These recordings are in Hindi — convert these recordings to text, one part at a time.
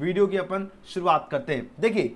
वीडियो की अपन शुरुआत करते हैं देखिए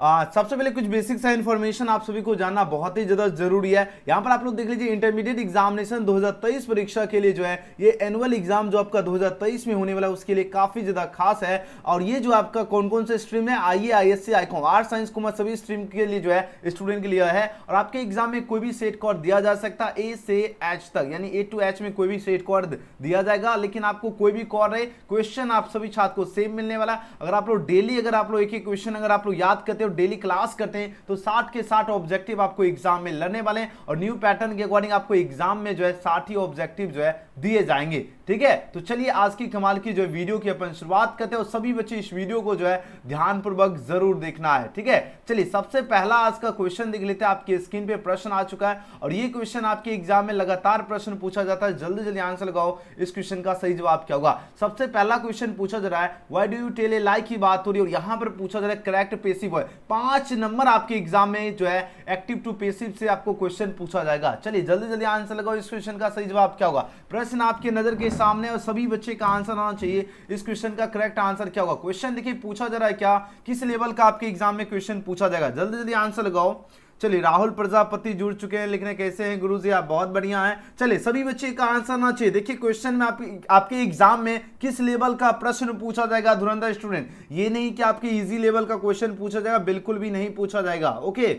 सबसे पहले कुछ बेसिक सा इन्फॉर्मेशन आप सभी को जानना बहुत ही ज़्यादा जरूरी है यहाँ पर आप लोग देख लीजिए इंटरमीडिएट एग्जामिनेशन 2023 परीक्षा के लिए जो है ये एनुअल एग्जाम जो आपका 2023 में होने वाला है उसके लिए काफ़ी ज़्यादा खास है और ये जो आपका कौन कौन से स्ट्रीम है I A I S C com art science commerce सभी स्ट्रीम के लिए जो है स्टूडेंट के लिए है और आपके एग्जाम में कोई भी सेट कॉर दिया जा सकता है ए से एच तक यानी ए टू एच में कोई भी सेट कॉर दिया जाएगा लेकिन आपको कोई भी कॉर रहे क्वेश्चन आप सभी छात्र को सेम मिलने वाला अगर आप लोग डेली अगर आप लोग एक ही क्वेश्चन अगर आप लोग याद करते हो और डेली क्लास करते हैं तो साठ के साठ ऑब्जेक्टिव आपको एग्जाम में लड़ने वाले हैं और न्यू पैटर्न के अकॉर्डिंग आपको एग्जाम में जो है साठ ही ऑब्जेक्टिव जो है दिए जाएंगे ठीक है तो चलिए आज की कमाल की जो वीडियो की अपन शुरुआत करते हैं और सभी बच्चे इस वीडियो को जो है ध्यानपूर्वक जरूर देखना है ठीक है चलिए सबसे पहला आज का क्वेश्चन देख लेते हैं आपकी स्क्रीन पे प्रश्न आ चुका है और ये क्वेश्चन आपके एग्जाम में लगातार प्रश्न पूछा जाता है जल्दी जल्दी आंसर लगाओ इस क्वेश्चन का सही जवाब क्या होगा सबसे पहला क्वेश्चन पूछा जा रहा है why do you tell a like की बात हो रही है और यहाँ पर पूछा जा रहा है करेक्ट पेसिव है पांच नंबर आपके एग्जाम में जो है एक्टिव टू पेसिव से आपको क्वेश्चन पूछा जाएगा चलिए जल्दी जल्दी आंसर लगाओ इस क्वेश्चन का सही जवाब क्या होगा प्रश्न क्वेश्चन आपकी नजर के सामने और सभी बच्चे का आंसर आना चाहिए इस क्वेश्चन का करेक्ट आंसर क्या होगा क्वेश्चन देखिए पूछा जा रहा है क्या किस लेवल का आपके एग्जाम में क्वेश्चन पूछा जाएगा जल्दी जल्दी आंसर लगाओ चलिए राहुल प्रजापति जुड़ चुके हैं लिखने कैसे हैं गुरु जी आप बहुत बढ़िया हैं चलिए सभी बच्चे का आंसर ना चाहिए देखिए क्वेश्चन में आप, आपके एग्जाम में किस लेवल का प्रश्न पूछा जाएगा धुरंधर स्टूडेंट ये नहीं कि आपके इजी लेवल का क्वेश्चन पूछा जाएगा बिल्कुल भी नहीं पूछा जाएगा ओके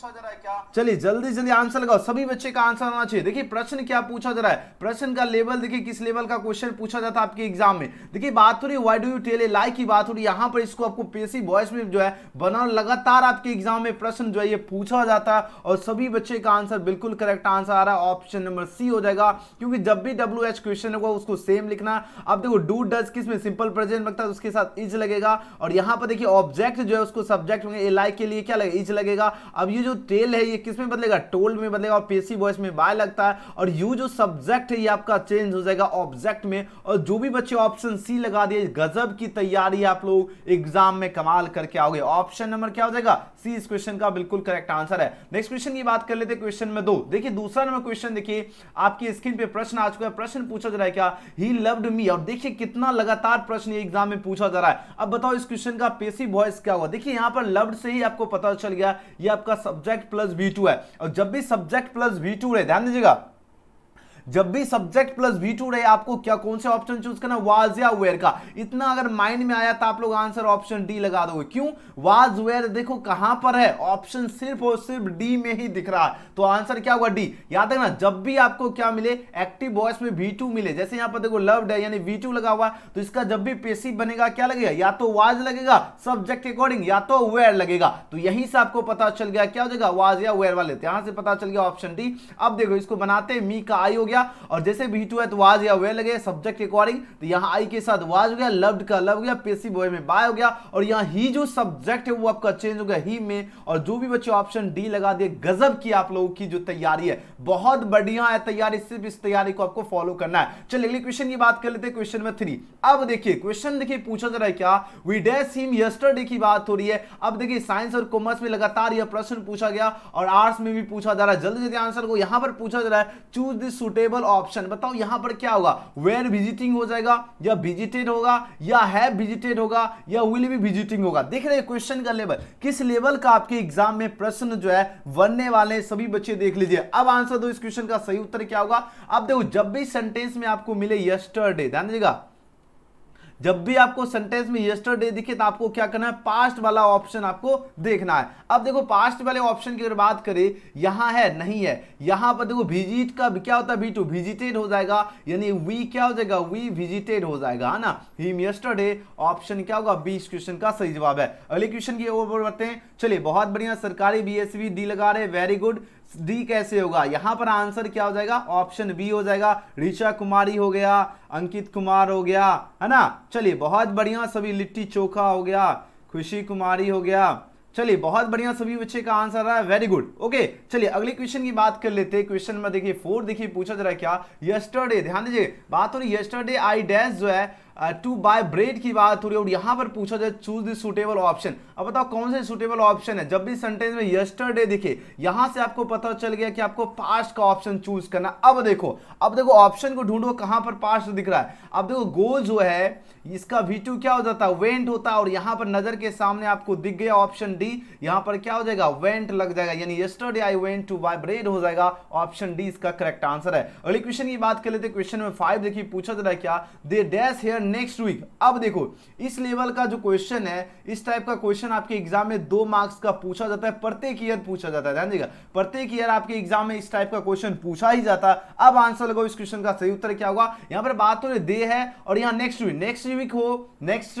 पूछा जा रहा है क्या चलिए जल्दी जल्दी आंसर लगाओ सभी बच्चे का आंसर होना चाहिए देखिए प्रश्न क्या पूछा जा रहा है प्रश्न का लेवल देखिए किस लेवल का क्वेश्चन पूछा जाता है आपके एग्जाम में देखिए बात हो रही why do you tell a like की बात हो रही यहाँ पर इसको आपको पेशी वॉइस में जो है बना लगातार आपके एग्जाम में प्रश्न जो है ये पूछा जाता है और सभी बच्चे का आंसर बिल्कुल करेक्ट आंसर आ रहा है ऑप्शन नंबर सी हो जाएगा क्योंकि जब भी डब्ल्यू क्वेश्चन होगा उसको सेम लिखना अब देखो डू डज किस में सिंपल प्रेजेंट लगता है उसके साथ इज लगेगा और यहाँ पर देखिए ऑब्जेक्ट जो है उसको सब्जेक्ट होंगे ए लाइक के लिए क्या लगेगा इज लगेगा अब ये जो जो तेल है ये किस में बदलेगा टोल में बदलेगा और पेसी वॉइस में बाय लगता है और यू जो सब्जेक्ट है ये आपका चेंज हो जाएगा ऑब्जेक्ट में और जो भी बच्चे ऑप्शन सी लगा दिए गजब की तैयारी आप लोग एग्जाम में कमाल करके आओगे ऑप्शन नंबर क्या हो जाएगा सी इस क्वेश्चन का बिल्कुल करेक्ट आंसर है नेक्स्ट क्वेश्चन की बात कर लेते हैं क्वेश्चन में दो देखिए दूसरा नंबर क्वेश्चन देखिए आपकी स्क्रीन पे प्रश्न आ चुका है प्रश्न पूछा जा रहा है क्या ही लव्ड मी और देखिए कितना लगातार प्रश्न एग्जाम में पूछा जा रहा है अब बताओ इस क्वेश्चन का पेसी वॉइस क्या हुआ देखिए यहां पर लव्ड से ही आपको पता चल गया ये आपका सब्जेक्ट प्लस वी है और जब भी सब्जेक्ट प्लस वी रहे ध्यान दीजिएगा जब भी सब्जेक्ट प्लस वी टू रहे आपको क्या कौन से ऑप्शन चूज करना वाज या वेयर का इतना अगर माइंड में आया तो आप लोग आंसर ऑप्शन डी लगा दोगे क्यों वाज वेयर देखो कहां पर है ऑप्शन सिर्फ और सिर्फ डी में ही दिख रहा है तो आंसर क्या होगा डी याद रखना जब भी आपको क्या मिले एक्टिव वॉयस में वी मिले जैसे यहां पर देखो लव्ड है यानी वी लगा हुआ तो इसका जब भी पेसिव बनेगा क्या लगेगा या तो वाज लगेगा सब्जेक्ट के अकॉर्डिंग या तो वेयर लगेगा तो यहीं से आपको पता चल गया क्या हो जाएगा वाज या वेयर वाले तो यहां से पता चल गया ऑप्शन डी अब देखो इसको बनाते मी का आई हो गया और जैसे भी टू है तो वाज या वे लगे सब्जेक्ट रिकॉर्डिंग तो यहाँ आई के साथ वाज हो गया लव्ड का लव हो गया पेसी बॉय में बाय हो गया और यहाँ ही जो सब्जेक्ट है वो आपका चेंज हो गया ही में और जो भी बच्चों ऑप्शन डी लगा दिए गजब की आप लोगों की जो तैयारी है बहुत बढ़िया है तैयारी सिर्फ इस तैयारी को आपको फॉलो करना है चलिए अगले क्वेश्चन की बात कर लेते हैं क्वेश्चन नंबर थ्री अब देखिए क्वेश्चन देखिए पूछा जा रहा है क्या विडेस हिम यस्टरडे की बात हो रही है अब देखिए साइंस और कॉमर्स में लगातार यह प्रश्न पूछा गया और आर्ट्स में भी पूछा जा रहा है जल्दी जल्दी आंसर को यहां पर पूछा जा रहा है choose this suitable suitable option बताओ यहां पर क्या होगा वेयर विजिटिंग हो जाएगा या विजिटेड होगा या हैव विजिटेड होगा या विल बी विजिटिंग होगा देख रहे क्वेश्चन का लेवल किस लेवल का आपके एग्जाम में प्रश्न जो है बनने वाले सभी बच्चे देख लीजिए अब आंसर दो इस क्वेश्चन का सही उत्तर क्या होगा अब देखो जब भी सेंटेंस में आपको मिले यस्टरडे ध्यान दीजिएगा जब भी आपको सेंटेंस में यस्टरडे दिखे तो आपको क्या करना है पास्ट वाला ऑप्शन आपको देखना है अब देखो पास्ट वाले ऑप्शन की अगर बात करें यहाँ है नहीं है यहां पर देखो विजिट का क्या होता है बी टू विजिटेड हो जाएगा यानी वी क्या हो जाएगा वी विजिटेड हो जाएगा है ना हिम यस्टरडे ऑप्शन क्या होगा बी इस क्वेश्चन का सही जवाब है अगले क्वेश्चन की ओर बढ़ते हैं चलिए बहुत बढ़िया सरकारी बी डी लगा रहे वेरी गुड डी कैसे होगा यहां पर आंसर क्या हो जाएगा ऑप्शन बी हो जाएगा ऋषा कुमारी हो गया अंकित कुमार हो गया है ना चलिए बहुत बढ़िया सभी लिट्टी चोखा हो गया खुशी कुमारी हो गया चलिए बहुत बढ़िया सभी बच्चे का आंसर रहा है वेरी गुड ओके चलिए अगले क्वेश्चन की बात कर लेते हैं क्वेश्चन में देखिए फोर देखिए पूछा है क्या यस्टरडे ध्यान दीजिए बात हो रही यस्टरडे आई डैश जो है टू बाय ब्रेड की बात हो रही है और यहाँ पर पूछा जाए चूज द सुटेबल ऑप्शन अब बताओ कौन से सुटेबल ऑप्शन है जब भी सेंटेंस में यस्टरडे दिखे यहाँ से आपको पता चल गया कि आपको पास्ट का ऑप्शन चूज करना अब देखो अब देखो ऑप्शन को ढूंढो कहाँ पर पास्ट दिख रहा है अब देखो गो जो है इसका वी क्या हो जाता है वेंट होता है और यहाँ पर नजर के सामने आपको दिख गया ऑप्शन डी यहाँ पर क्या हो जाएगा वेंट लग जाएगा यानी yesterday I went to buy bread हो जाएगा ऑप्शन डी इसका करेक्ट आंसर है अगली क्वेश्चन की बात कर लेते क्वेश्चन में फाइव देखिए पूछा जा रहा है क्या they dash here next week अब देखो इस लेवल का जो क्वेश्चन है इस टाइप का क्वेश्चन आपके एग्जाम में दो मार्क्स का पूछा जाता है प्रत्येक ईयर पूछा जाता है ध्यान देगा प्रत्येक ईयर आपके एग्जाम में इस टाइप का क्वेश्चन पूछा ही जाता है अब आंसर लगाओ इस क्वेश्चन का सही उत्तर क्या होगा यहां पर बात हो रही दे है और यहां नेक्स्ट वीक नेक्स्ट वीक हो नेक्स्ट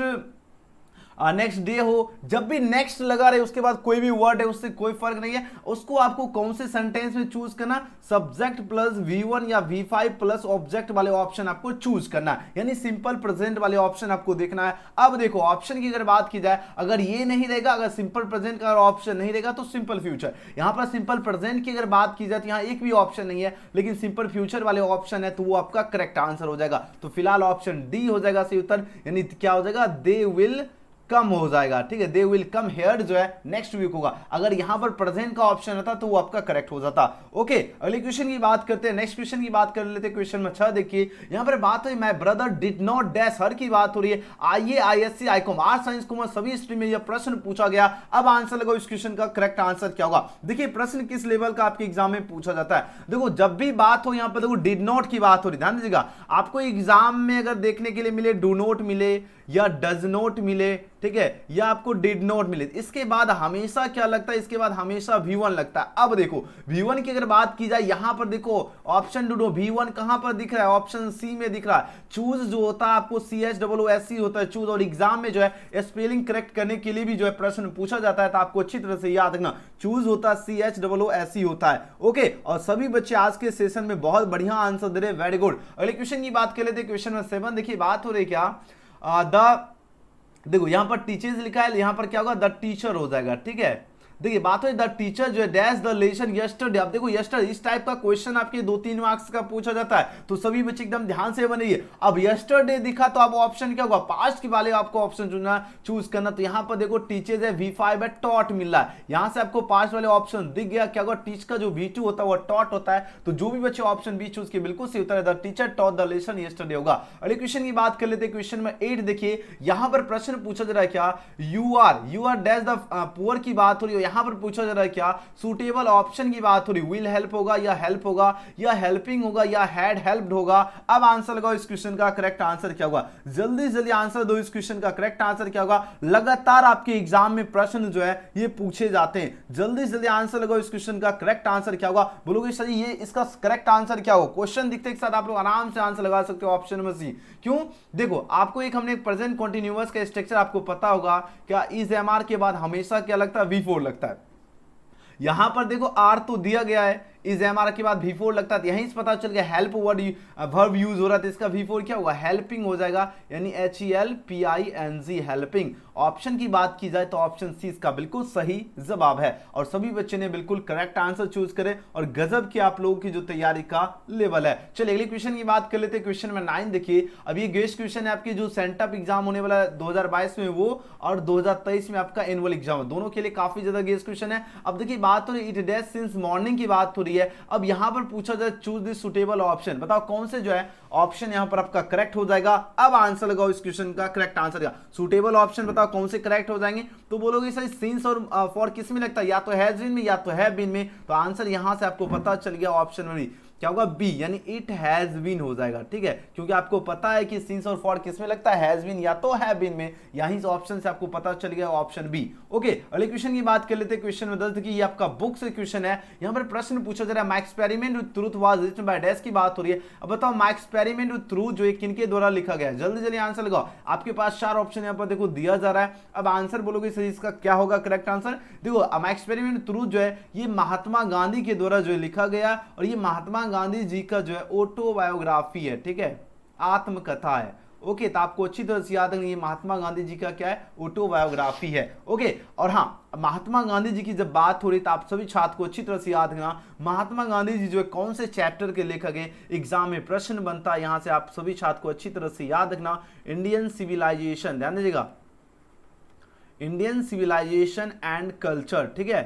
नेक्स्ट डे हो जब भी नेक्स्ट लगा रहे उसके बाद कोई भी वर्ड है उससे कोई फर्क नहीं है उसको आपको कौन से सेंटेंस में चूज करना सब्जेक्ट प्लस वी वन या वी फाइव प्लस ऑब्जेक्ट वाले ऑप्शन आपको चूज करना है यानी सिंपल प्रेजेंट वाले ऑप्शन आपको देखना है अब देखो ऑप्शन की अगर बात की जाए अगर ये नहीं रहेगा अगर सिंपल प्रेजेंट का ऑप्शन नहीं रहेगा तो सिंपल फ्यूचर यहां पर सिंपल प्रेजेंट की अगर बात की जाए तो यहाँ एक भी ऑप्शन नहीं है लेकिन सिंपल फ्यूचर वाले ऑप्शन है तो वो आपका करेक्ट आंसर हो जाएगा तो फिलहाल ऑप्शन डी हो जाएगा सही उत्तर यानी क्या हो जाएगा दे विल कम हो जाएगा ठीक है दे विल कम हेयर जो है नेक्स्ट वीक होगा अगर यहां पर प्रेजेंट का ऑप्शन रहता तो वो आपका करेक्ट हो जाता ओके अगले क्वेश्चन की बात करते हैं नेक्स्ट क्वेश्चन की बात कर लेते हैं क्वेश्चन में छह देखिए यहां पर बात हुई my brother did not dash her की बात हो रही है आइए I S C I com R science commerce सभी स्ट्रीम में यह प्रश्न पूछा गया अब आंसर लगाओ इस क्वेश्चन का करेक्ट आंसर क्या होगा देखिए प्रश्न किस लेवल का आपके एग्जाम में पूछा जाता है देखो जब भी बात हो यहां पर देखो डिड नॉट की बात हो रही ध्यान दीजिएगा आपको एग्जाम में अगर देखने के लिए मिले डू नॉट मिले या डज नॉट मिले ठीक है या आपको डिड नॉट मिले इसके बाद हमेशा क्या लगता है इसके बाद हमेशा वी वन लगता है अब देखो वी वन की अगर बात की जाए यहां पर देखो ऑप्शन ढूंढो वी वन कहां पर दिख रहा है ऑप्शन सी में दिख रहा है चूज जो होता है आपको C H W S C होता है चूज और एग्जाम में जो है स्पेलिंग करेक्ट करने के लिए भी जो है प्रश्न पूछा जाता है तो आपको अच्छी तरह से याद रखना चूज होता है C H W S C होता है ओके और सभी बच्चे आज के सेशन में बहुत बढ़िया आंसर दे रहे वेरी गुड अगले क्वेश्चन की बात कर लेते क्वेश्चन नंबर सेवन देखिए बात हो रही क्या द देखो यहां पर टीचर्स लिखा है यहां पर क्या होगा द टीचर हो जाएगा ठीक है देखिए बात हो द टीचर जो है डैश द लेसन यस्टरडे आप देखो यस्टर इस टाइप का क्वेश्चन आपके दो तीन मार्क्स का पूछा जाता है तो सभी बच्चे एकदम ध्यान से बनाइए अब यस्टरडे दिखा तो अब ऑप्शन क्या होगा पास्ट के वाले आपको ऑप्शन चुनना चूज करना तो यहाँ पर देखो टीचर है वी फाइव है टॉट मिल रहा है यहाँ से आपको पास्ट वाले ऑप्शन दिख गया क्या होगा टीच का जो वी टू होता है वो टॉट होता है तो जो भी बच्चे ऑप्शन बी चूज किया बिल्कुल सही होता है teacher taught the lesson yesterday होगा अगले क्वेश्चन की बात कर लेते हैं क्वेश्चन नंबर एट देखिए यहाँ पर प्रश्न पूछा जा रहा है क्या you are you are dash the poor की बात हो रही है यहां पर पूछा जा रहा है क्या सूटेबल ऑप्शन की बात हो रही विल हेल्प होगा या हेल्प होगा या हेल्पिंग होगा या हैड हेल्प होगा अब आंसर लगाओ इस क्वेश्चन का करेक्ट आंसर क्या होगा जल्दी जल्दी आंसर दो इस क्वेश्चन का करेक्ट आंसर क्या होगा लगातार आपके एग्जाम में प्रश्न जो है ये पूछे जाते हैं जल्दी जल्दी आंसर लगाओ इस क्वेश्चन का करेक्ट आंसर क्या होगा बोलोगे सर ये इसका करेक्ट आंसर क्या होगा क्वेश्चन दिखते के साथ आप लोग आराम से आंसर लगा सकते हो ऑप्शन नंबर सी क्यों देखो आपको एक हमने प्रेजेंट कॉन्टिन्यूस का स्ट्रक्चर आपको पता होगा क्या इस एम के बाद हमेशा क्या लगता है वी लगता है सकता है यहां पर देखो आर तो दिया गया है इज एम के बाद वी फोर लगता था तो यहीं से पता चल गया हेल्प वर्ड वर्ब यूज हो रहा था तो इसका वी फोर क्या होगा हेल्पिंग हो जाएगा यानी H E L P I N G helping option की बात की जाए तो ऑप्शन सी इसका बिल्कुल सही जवाब है और सभी बच्चे ने बिल्कुल करेक्ट आंसर चूज करें और गजब की आप लोगों की जो तैयारी का लेवल है चलिए अगले क्वेश्चन की बात कर लेते हैं क्वेश्चन नंबर नाइन देखिए अब ये गेस्ट क्वेश्चन है आपके जो सेंटअप एग्जाम होने वाला है दो में वो और दो में आपका एनुअल एग्जाम दोनों के लिए काफी ज्यादा गेस्ट क्वेश्चन है अब देखिए बात हो रही इट डेस्ट सिंस मॉर्निंग की बात हो रही रही है अब यहां पर पूछा जाए चूज दिस सुटेबल ऑप्शन बताओ कौन से जो है ऑप्शन यहां पर आपका करेक्ट हो जाएगा अब आंसर लगाओ इस क्वेश्चन का करेक्ट आंसर का सुटेबल ऑप्शन बताओ कौन से करेक्ट हो जाएंगे तो बोलोगे सर सिंस और फॉर uh, किस में लगता है या तो हैज बीन में या तो है बिन में तो आंसर यहां से आपको पता चल गया ऑप्शन में भी क्या होगा बी यानी इट हैज बीन हो जाएगा ठीक है क्योंकि आपको पता है कि सिंस और फॉर किस में लगता है हैज बीन या तो है बीन में यहीं से ऑप्शन से आपको पता चल गया ऑप्शन बी ओके अगले क्वेश्चन की बात कर लेते हैं क्वेश्चन में दर्द की ये आपका बुक से क्वेश्चन है यहां पर प्रश्न पूछा जा रहा है my experiment truth was written by dash की बात हो रही है अब बताओ माई एक्सपेरिमेंट ट्रूथ जो है किनके द्वारा लिखा गया जल्दी जल्दी आंसर लगाओ आपके पास चार ऑप्शन यहाँ पर देखो दिया जा रहा है अब आंसर बोलोगे सर इसका क्या होगा करेक्ट आंसर देखो माई एक्सपेरिमेंट ट्रूथ जो है ये महात्मा गांधी के द्वारा जो लिखा गया और ये महात्मा गांधी जी का जो है ऑटोबायोग्राफी है ठीक है आत्मकथा है ओके तो आपको अच्छी तरह से याद रखनी ये महात्मा गांधी जी का क्या है ऑटोबायोग्राफी है ओके और हाँ महात्मा गांधी जी की जब बात हो रही तो आप सभी छात्र को अच्छी तरह से याद रखना महात्मा गांधी जी जो है कौन से चैप्टर के लेखक है एग्जाम में प्रश्न बनता है यहां से आप सभी छात्र को अच्छी तरह से याद रखना इंडियन सिविलाइजेशन ध्यान दीजिएगा इंडियन सिविलाइजेशन एंड कल्चर ठीक है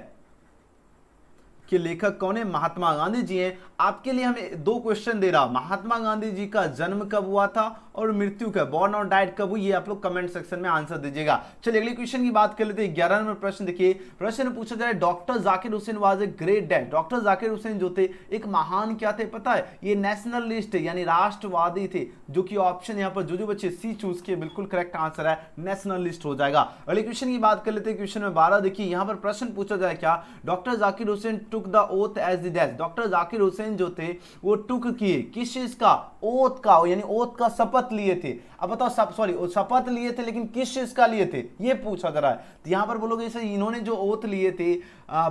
के लेखक कौन है महात्मा गांधी जी हैं आपके लिए हमें दो क्वेश्चन दे रहा महात्मा गांधी जी का जन्म कब हुआ था और मृत्यु कब बॉर्न और डाइट कब हुई ये आप लोग कमेंट सेक्शन में आंसर दीजिएगा चलिए अगले क्वेश्चन की बात कर लेते हैं ग्यारह नंबर प्रश्न देखिए प्रश्न पूछा जाए doctor Zakir Hussain was a great dad doctor Zakir Hussain जो थे एक महान क्या थे पता है ये नेशनलिस्ट यानी राष्ट्रवादी थे जो कि ऑप्शन यहाँ पर जो जो बच्चे सी चूज किए बिल्कुल करेक्ट आंसर है नेशनलिस्ट हो जाएगा अगले क्वेश्चन की बात कर लेते हैं क्वेश्चन में बारह देखिए यहाँ पर प्रश्न पूछा जाए क्या doctor Zakir Hussain took took the oath as the dash doctor Zakir Hussain जो थे वो took किए किस चीज़ का oath का यानी oath का शपथ लिए थे अब बताओ सब सॉरी शपथ लिए थे लेकिन किस चीज़ का लिए थे ये पूछा जा रहा है तो यहाँ पर बोलोगे जैसे इन्होंने जो ओथ लिए थे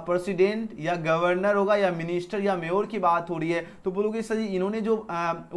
प्रेसिडेंट या गवर्नर होगा या मिनिस्टर या मेयर की बात हो रही है तो बोलोगे सर इन्होंने जो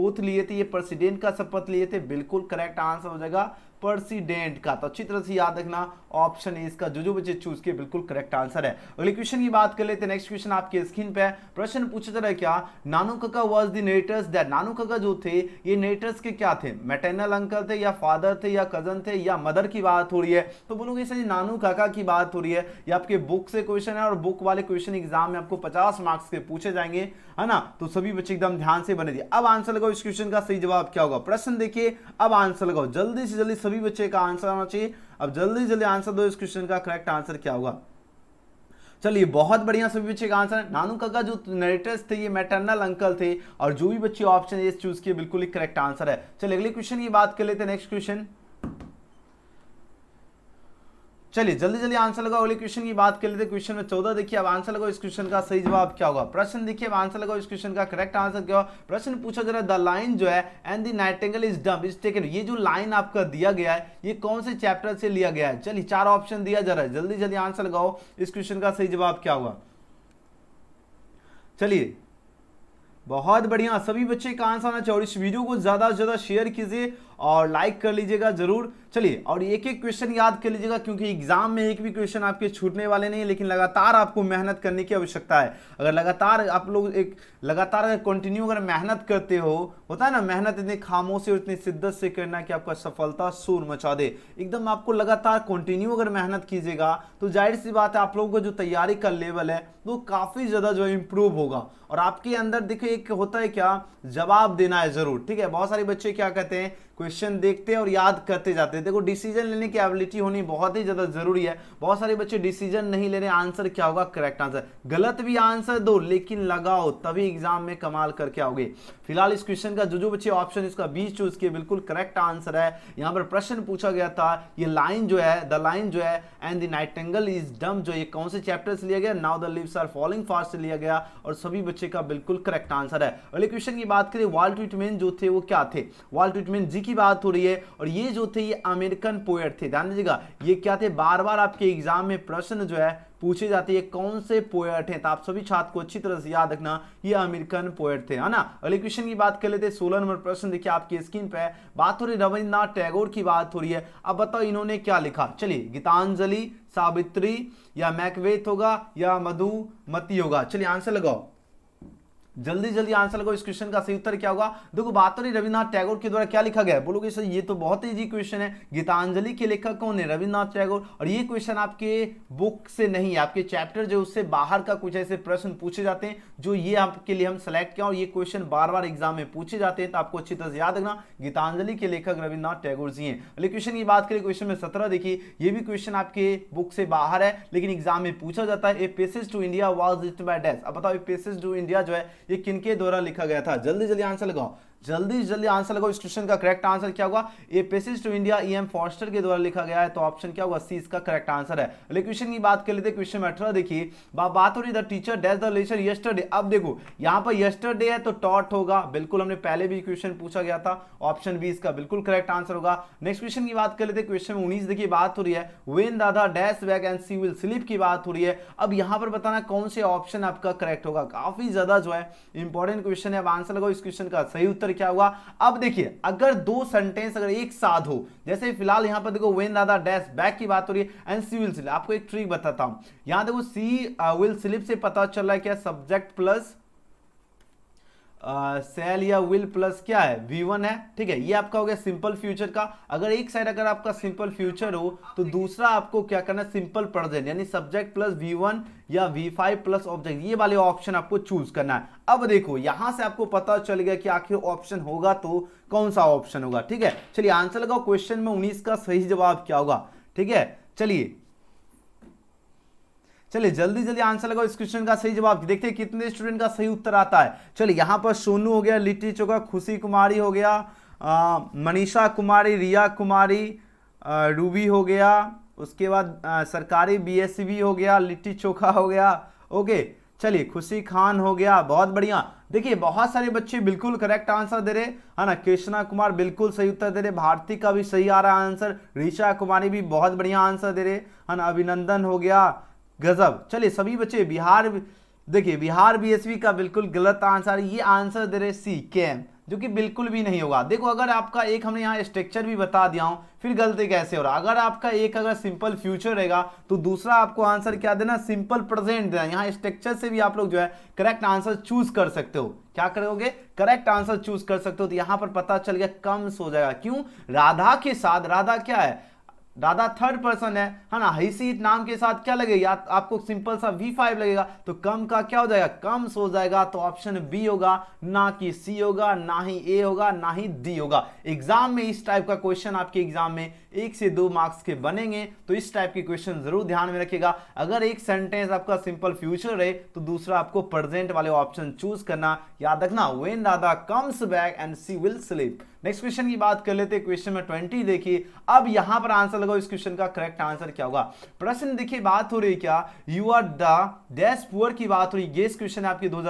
ओथ लिए थे ये प्रेसिडेंट का शपथ लिए थे बिल्कुल करेक्ट आंसर हो जाएगा परसिडेंट का तो अच्छी तरह से याद रखना ऑप्शन ए इसका जो जो बच्चे चूज किए बिल्कुल करेक्ट आंसर है अगले क्वेश्चन की बात कर लेते हैं नेक्स्ट क्वेश्चन आपके स्क्रीन पे प्रश्न पूछा जा रहा है क्या Nanu Kaka was the netters that Nanu Kaka जो थे ये नेटर्स के क्या थे मैटरनल अंकल थे या फादर थे या कजन थे या मदर की बात हो रही है तो बोलोगे सर नानू काका की बात हो रही है ये आपके बुक से क्वेश्चन है और बुक वाले क्वेश्चन एग्जाम में आपको पचास मार्क्स के पूछे जाएंगे है ना तो सभी बच्चे एकदम ध्यान से बने दिए अब आंसर लगाओ इस क्वेश्चन का सही जवाब क्या होगा प्रश्न देखिए अब आंसर लगाओ जल्दी से जल्दी सभी बच्चे का आंसर आना चाहिए अब जल्दी जल्दी आंसर दो इस क्वेश्चन का करेक्ट आंसर क्या होगा चलिए बहुत बढ़िया सभी बच्चे का आंसर नानू काका जो नेरेटर्स थे ये मैटरनल अंकल थे और जो भी बच्चे ऑप्शन ए चूज किए बिल्कुल ही करेक्ट आंसर है चलिए अगले क्वेश्चन की बात कर लेते हैं नेक्स्ट क्वेश्चन चलिए जल्दी जल्दी आंसर लगाओ अगले क्वेश्चन की बात कर लेते हैं क्वेश्चन में चौदह देखिए अब आंसर लगाओ इस क्वेश्चन का सही जवाब क्या होगा प्रश्न देखिए अब आंसर लगाओ इस क्वेश्चन का करेक्ट आंसर क्या होगा प्रश्न पूछा जरा द लाइन जो है and the nightingale is dump is taken ये जो लाइन आपका दिया गया है ये कौन से चैप्टर से लिया गया है चलिए चार ऑप्शन दिया जा रहा है जल्दी जल्दी आंसर लगाओ इस क्वेश्चन का सही जवाब क्या होगा चलिए बहुत बढ़िया सभी बच्चे का आंसर आना चाहिए और इस वीडियो को ज़्यादा से ज़्यादा शेयर कीजिए और लाइक कर लीजिएगा जरूर चलिए और एक एक क्वेश्चन याद कर लीजिएगा क्योंकि एग्जाम में एक भी क्वेश्चन आपके छूटने वाले नहीं है लेकिन लगातार आपको मेहनत करने की आवश्यकता है अगर लगातार आप लोग एक लगातार अगर कंटिन्यू अगर मेहनत करते हो होता है ना मेहनत इतनी खामोशी और इतनी शिद्दत से करना कि आपका सफलता सूर मचा दे एकदम आपको लगातार कंटिन्यू अगर मेहनत कीजिएगा तो जाहिर सी बात है आप लोगों का जो तैयारी का लेवल है वो काफ़ी ज़्यादा जो है इम्प्रूव होगा और आपके अंदर देखिए एक होता है क्या जवाब देना है ज़रूर ठीक है बहुत सारे बच्चे क्या कहते हैं क्वेश्चन देखते और याद करते जाते हैं देखो डिसीजन लेने की एबिलिटी होनी बहुत ही ज़्यादा ज़रूरी है बहुत सारे बच्चे डिसीजन नहीं ले रहे आंसर क्या होगा करेक्ट आंसर गलत भी आंसर दो लेकिन लगाओ तभी एग्जाम में कमाल करके आओगे फिलहाल इस क्वेश्चन का जो जो बच्चे ऑप्शन इसका बीच चूज किए बिल्कुल करेक्ट आंसर है यहाँ पर प्रश्न पूछा गया था ये लाइन जो है द लाइन जो है and the angle is dumb जो ये कौन से चैप्टर से लिया गया now the lips are following fast से लिया गया और सभी बच्चे का बिल्कुल करेक्ट आंसर है अगले क्वेश्चन की बात करें वाल ट्रीटमेंट जो थे वो क्या थे वाल ट्रीटमेंट जी की बात हो रही है और ये जो थे ये अमेरिकन पोएट थे ध्यान दीजिएगा ये क्या थे बार बार आपके एग्जाम में प्रश्न जो है पूछे जाते हैं कौन से पोएट हैं तो आप सभी छात्र को अच्छी तरह से याद रखना ये अमेरिकन पोएट थे है ना अगले क्वेश्चन की बात कर लेते हैं सोलह नंबर प्रश्न देखिए आपकी स्क्रीन पे बात हो रही है रविन्द्रनाथ टैगोर की बात हो रही है अब बताओ इन्होंने क्या लिखा चलिए गीतांजलि सावित्री या मैकवेथ होगा या मधुमती होगा चलिए आंसर लगाओ जल्दी जल्दी आंसर लगाओ इस क्वेश्चन का सही उत्तर क्या होगा देखो बात रही रविनाथ टैगोर के द्वारा क्या लिखा गया बोलोगे सर ये तो बहुत इजी क्वेश्चन है गीतांजलि के लेखक कौन है रविनाथ टैगोर और ये क्वेश्चन आपके बुक से नहीं है आपके चैप्टर जो उससे बाहर का कुछ ऐसे प्रश्न पूछे जाते हैं जो ये आपके लिए हम सेलेक्ट किया और ये क्वेश्चन बार बार एग्जाम में पूछे जाते हैं तो आपको अच्छी तरह से याद रखना गीतांजलि के लेखक रविन्द्रनाथ टैगोर जी हैं अगले क्वेश्चन की बात करें क्वेश्चन में सत्रह देखिए ये भी क्वेश्चन आपके बुक से बाहर है लेकिन एग्जाम में पूछा जाता है a passage to India was wrist by dash अब बताओ पेसेज टू इंडिया जो है ये किनके द्वारा लिखा गया था जल्दी जल्दी आंसर लगाओ जल्दी से जल्दी आंसर लगाओ इस क्वेश्चन का करेक्ट आंसर क्या होगा a passage to India E M Forster के द्वारा लिखा गया है तो ऑप्शन क्या होगा सी इसका करेक्ट आंसर है अगले क्वेश्चन की बात कर लेते हैं क्वेश्चन अठारह देखिए बात हो रही the teacher days the lecture yesterday अब देखो यहाँ पर यस्टरडे है तो टॉट होगा बिल्कुल हमने पहले भी क्वेश्चन पूछा गया था ऑप्शन बी इसका बिल्कुल करेक्ट आंसर होगा नेक्स्ट क्वेश्चन की बात कर लेते हैं क्वेश्चन उन्नीस देखिए बात हो रही है वेन दादा dash bag and she will slip की बात हो रही है अब यहाँ पर बताना कौन से ऑप्शन आपका करेक्ट होगा काफी ज्यादा जो है इंपॉर्टेंट क्वेश्चन है अब आंसर लगाओ इस क्वेश्चन का सही उत्तर क्या हुआ अब देखिए अगर दो सेंटेंस अगर एक साथ हो जैसे फिलहाल यहां पर देखो वेन दादा डैश बैक की बात हो रही है एंड सी विल स्लिप आपको एक ट्रिक बताता हूं यहां देखो सी विल स्लिप से पता चल रहा है क्या सब्जेक्ट प्लस सेल या विल प्लस क्या है वी वन है ठीक है ये आपका हो गया सिंपल फ्यूचर का अगर एक साइड अगर आपका सिंपल फ्यूचर हो तो दूसरा आपको क्या करना है सिंपल प्रेजेंट यानी सब्जेक्ट प्लस वी वन या वी फाइव प्लस ऑब्जेक्ट ये वाले ऑप्शन आपको चूज करना है अब देखो यहां से आपको पता चल गया कि आखिर ऑप्शन होगा तो कौन सा ऑप्शन होगा ठीक है चलिए आंसर लगाओ क्वेश्चन में उन्नीस का सही जवाब क्या होगा ठीक है चलिए चलिए जल्दी जल्दी आंसर लगाओ इस क्वेश्चन का सही जवाब देखते हैं कितने स्टूडेंट का सही उत्तर आता है चलिए यहाँ पर सोनू हो गया लिट्टी चोखा खुशी कुमारी हो गया मनीषा कुमारी रिया कुमारी रूबी हो गया उसके बाद आ, सरकारी बीएससी भी e हो गया लिट्टी चोखा हो गया ओके चलिए खुशी खान हो गया बहुत बढ़िया देखिए बहुत सारे बच्चे बिल्कुल करेक्ट आंसर दे रहे है ना कृष्णा कुमार बिल्कुल सही उत्तर दे रहे भारती का भी सही आ रहा है आंसर ऋषा कुमारी भी बहुत बढ़िया आंसर दे रहे है ना अभिनंदन हो गया गजब चलिए सभी बच्चे बिहार देखिए बिहार बीएसवी का बिल्कुल गलत आंसर ये आंसर दे रहे सी कैम जो कि बिल्कुल भी नहीं होगा देखो अगर आपका एक हमने यहाँ स्ट्रक्चर भी बता दिया हूँ फिर गलती कैसे हो रहा अगर आपका एक अगर सिंपल फ्यूचर रहेगा तो दूसरा आपको आंसर क्या देना सिंपल प्रेजेंट देना यहाँ स्ट्रक्चर से भी आप लोग जो है करेक्ट आंसर चूज कर सकते हो क्या करोगे करेक्ट आंसर चूज कर सकते हो तो यहाँ पर पता चल गया कम सो जाएगा क्यों राधा के साथ राधा क्या है दादा थर्ड पर्सन है है ना हिसी नाम के साथ क्या लगेगा आपको सिंपल सा वी फाइव लगेगा तो कम का क्या हो जाएगा कम सो जाएगा तो ऑप्शन बी होगा ना कि सी होगा ना ही ए होगा ना ही डी होगा एग्जाम में इस टाइप का क्वेश्चन आपके एग्जाम में एक से दो मार्क्स के बनेंगे तो इस टाइप के क्वेश्चन जरूर ध्यान में रखिएगा अगर एक सेंटेंस आपका सिंपल फ्यूचर है तो दूसरा आपको प्रेजेंट वाले ऑप्शन चूज करना याद रखना when dada comes back and she will slip next question की बात कर लेते क्वेश्चन में ट्वेंटी देखिए अब यहां पर आंसर लगाओ इस क्वेश्चन का करेक्ट आंसर क्या होगा प्रश्न देखिए बात हो रही क्या you are the dash poor की बात हो रही ये क्वेश्चन आपकी दो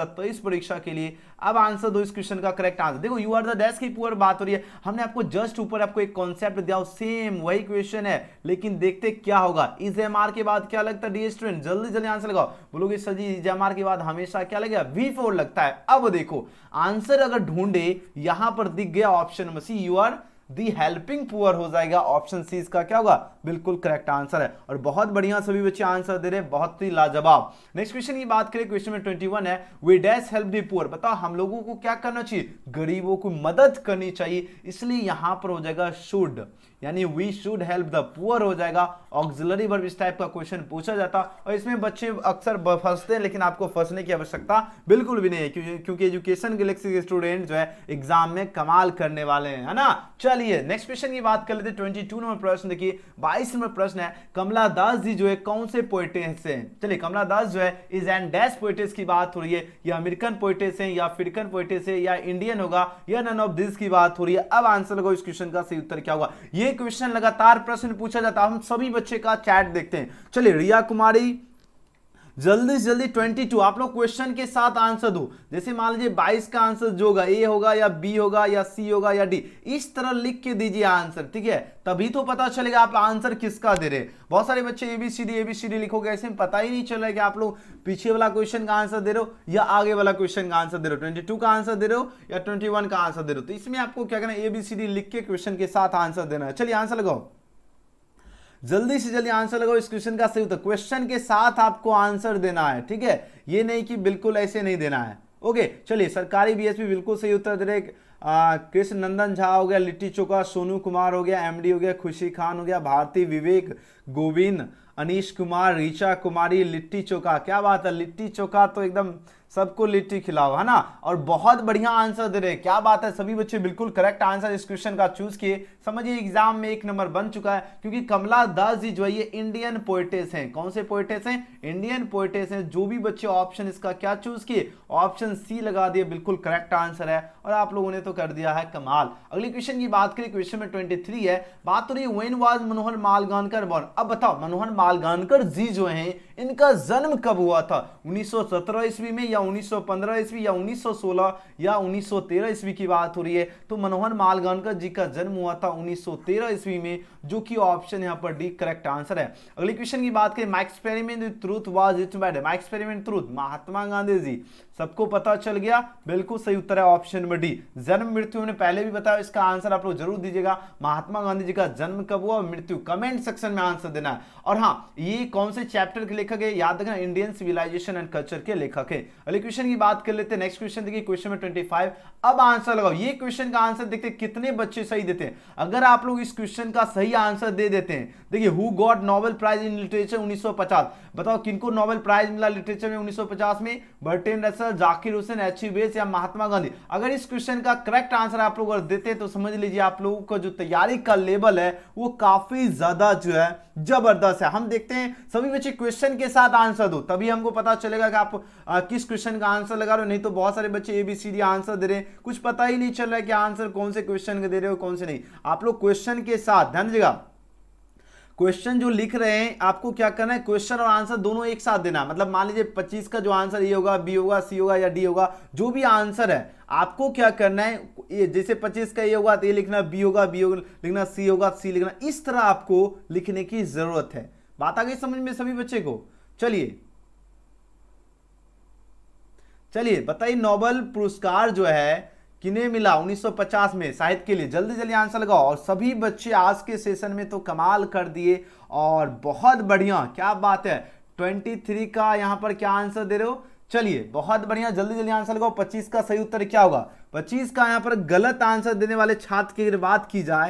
परीक्षा के लिए अब आंसर दो इस क्वेश्चन का करेक्ट आंसर देखो यू आर द डेस्क की बात हो रही है हमने आपको जस्ट ऊपर आपको एक कॉन्सेप्ट दिया सेम वही क्वेश्चन है लेकिन देखते क्या होगा इस एम आर के बाद क्या लगता है डी स्टूडेंट जल्दी जल्दी आंसर लगाओ बोलोगे सर जी इस एम आर के बाद हमेशा क्या लगेगा वी फोर लगता है अब देखो आंसर अगर ढूंढे यहां पर दिख गया option number C you are the helping poor हो जाएगा ऑप्शन सी इसका क्या होगा बिल्कुल करेक्ट आंसर है और बहुत बढ़िया सभी बच्चे आंसर दे रहे बहुत ही लाजवाब नेक्स्ट क्वेश्चन की बात करें क्वेश्चन में ट्वेंटी वन है we dash help the poor बताओ हम लोगों को क्या करना चाहिए गरीबों को मदद करनी चाहिए इसलिए यहां पर हो जाएगा शुड यानी we should help the poor हो जाएगा ऑक्सिलरी वर्ब इस टाइप का क्वेश्चन पूछा जाता और इसमें बच्चे अक्सर फंसते हैं लेकिन आपको फंसने की आवश्यकता बिल्कुल भी नहीं है क्योंकि क्योंकि एजुकेशन गैलेक्सी के स्टूडेंट जो है एग्जाम में कमाल करने वाले हैं है ना चलिए नेक्स्ट क्वेश्चन की बात कर लेते ट्वेंटी टू नंबर प्रश्न देखिए बाईस नंबर प्रश्न है कमला दास जी जो है कौन से पोइटेस हैं चलिए कमला दास जो है इज एंड डैश पोइटेस की बात हो रही है या अमेरिकन पोइटेस है या अफ्रीकन पोइटेस है या इंडियन होगा या नन ऑफ दिस की बात हो रही है अब आंसर होगा इस क्वेश्चन का सही उत्तर क्या होगा ये क्वेश्चन लगातार प्रश्न पूछा जाता है हम सभी बच्चे का चैट देखते हैं चलिए रिया कुमारी जल्दी से जल्दी ट्वेंटी टू आप लोग क्वेश्चन के साथ आंसर दो जैसे मान लीजिए बाईस का आंसर जो होगा ए होगा या बी होगा या सी होगा या डी इस तरह लिख के दीजिए आंसर ठीक है तभी तो पता चलेगा आप आंसर किसका दे रहे बहुत सारे बच्चे एबीसीडी एबीसीडी लिखोगे ऐसे में पता ही नहीं चल रहा है कि आप लोग पीछे वाला क्वेश्चन का आंसर दे रहे हो या आगे वाला क्वेश्चन का आंसर दे रहे हो ट्वेंटी टू का आंसर दे रहे हो या ट्वेंटी वन का आंसर दे रहे हो तो इसमें आपको क्या करना है एबीसीडी लिख के क्वेश्चन के साथ आंसर देना है चलिए आंसर लगाओ जल्दी से जल्दी आंसर लगाओ इस क्वेश्चन का सही उत्तर क्वेश्चन के साथ आपको आंसर देना है ठीक है ये नहीं कि बिल्कुल ऐसे नहीं देना है ओके चलिए सरकारी बीएसपी बिल्कुल सही उत्तर दे रहे कृष्ण नंदन झा हो गया लिट्टी चोका सोनू कुमार हो गया एमडी हो गया खुशी खान हो गया भारती विवेक गोविंद अनिश कुमार ऋचा कुमारी लिट्टी चोका क्या बात है लिट्टी चोका तो एकदम सबको लिट्टी खिलाओ है ना और बहुत बढ़िया आंसर दे रहे हैं क्या बात है सभी बच्चे बिल्कुल करेक्ट आंसर इस क्वेश्चन का चूज किए समझिए एग्जाम में एक नंबर बन चुका है क्योंकि कमला दास जी जो है ये इंडियन पोइटेस हैं कौन से पोइटेस हैं इंडियन पोइटेस हैं जो भी बच्चे ऑप्शन इसका क्या चूज किए ऑप्शन सी लगा दिए बिल्कुल करेक्ट आंसर है और आप लोगों ने तो कर दिया है कमाल अगली क्वेश्चन की बात करिए क्वेश्चन में ट्वेंटी है बात हो रही है when was Manohar Malgonkar born अब बताओ मनोहर मालगानकर जी जो है इनका जन्म कब हुआ था 1917 ईस्वी में या 1915 ईस्वी या 1916 या 1913 ईस्वी की बात हो रही है तो मनोहर मालगानकर जी का जन्म हुआ था 1913 ईस्वी में जो कि ऑप्शन यहां पर डी करेक्ट आंसर है अगले क्वेश्चन की बात करें my experiment truth was it madam experiment truth Mahatma Gandhi ji सबको पता चल गया बिल्कुल सही उत्तर है ऑप्शन नंबर डी जन्म मृत्यु मैंने पहले भी बताया इसका आंसर आप लोग जरूर दीजिएगा महात्मा गांधी जी का जन्म कब हुआ मृत्यु कमेंट सेक्शन में आंसर देना है और हाँ ये कौन से चैप्टर के लेखक है याद रखना इंडियन सिविलाइजेशन एंड कल्चर के लेखक है अगले क्वेश्चन की बात कर लेते हैं नेक्स्ट क्वेश्चन देखिए क्वेश्चन नंबर ट्वेंटी अब आंसर लगाओ ये क्वेश्चन का आंसर देखते कितने बच्चे सही देते हैं अगर आप लोग इस क्वेश्चन का सही आंसर दे देते हैं देखिए who got Nobel prize in literature उन्नीस बताओ किनको नोबेल प्राइज मिला लिटरेचर में उन्नीस में Bertrand Russell answer Zakir Hussain एच या महात्मा गांधी अगर इस क्वेश्चन का करेक्ट आंसर आप लोग अगर देते हैं तो समझ लीजिए आप लोगों का जो तैयारी का लेवल है वो काफी ज्यादा जो है जबरदस्त है हम देखते हैं सभी बच्चे क्वेश्चन के साथ आंसर दो तभी हमको पता चलेगा कि आप आ, किस क्वेश्चन का आंसर लगा रहे हो नहीं तो बहुत सारे बच्चे A B C D answer दे रहे हैं कुछ पता ही नहीं चल रहा है कि आंसर कौन से क्वेश्चन का दे रहे हो कौन से नहीं आप लोग क्वेश्चन के साथ ध्यान दीजिएगा क्वेश्चन जो लिख रहे हैं आपको क्या करना है क्वेश्चन और आंसर दोनों एक साथ देना मतलब मान लीजिए 25 का जो आंसर ए होगा बी होगा सी होगा या डी होगा जो भी आंसर है आपको क्या करना है ये जैसे 25 का ए होगा तो ये लिखना बी होगा बी होगा लिखना सी होगा सी लिखना इस तरह आपको लिखने की जरूरत है बात आ गई समझ में सभी बच्चे को चलिए चलिए बताइए नोबल पुरस्कार जो है किन्हें मिला 1950 में साहित्य के लिए जल्दी जल्दी आंसर लगाओ और सभी बच्चे आज के सेशन में तो कमाल कर दिए और बहुत बढ़िया क्या बात है 23 का यहाँ पर क्या आंसर दे रहे हो चलिए बहुत बढ़िया जल्दी जल्दी आंसर लगाओ 25 का सही उत्तर क्या होगा 25 का यहाँ पर गलत आंसर देने वाले छात्र की अगर बात की जाए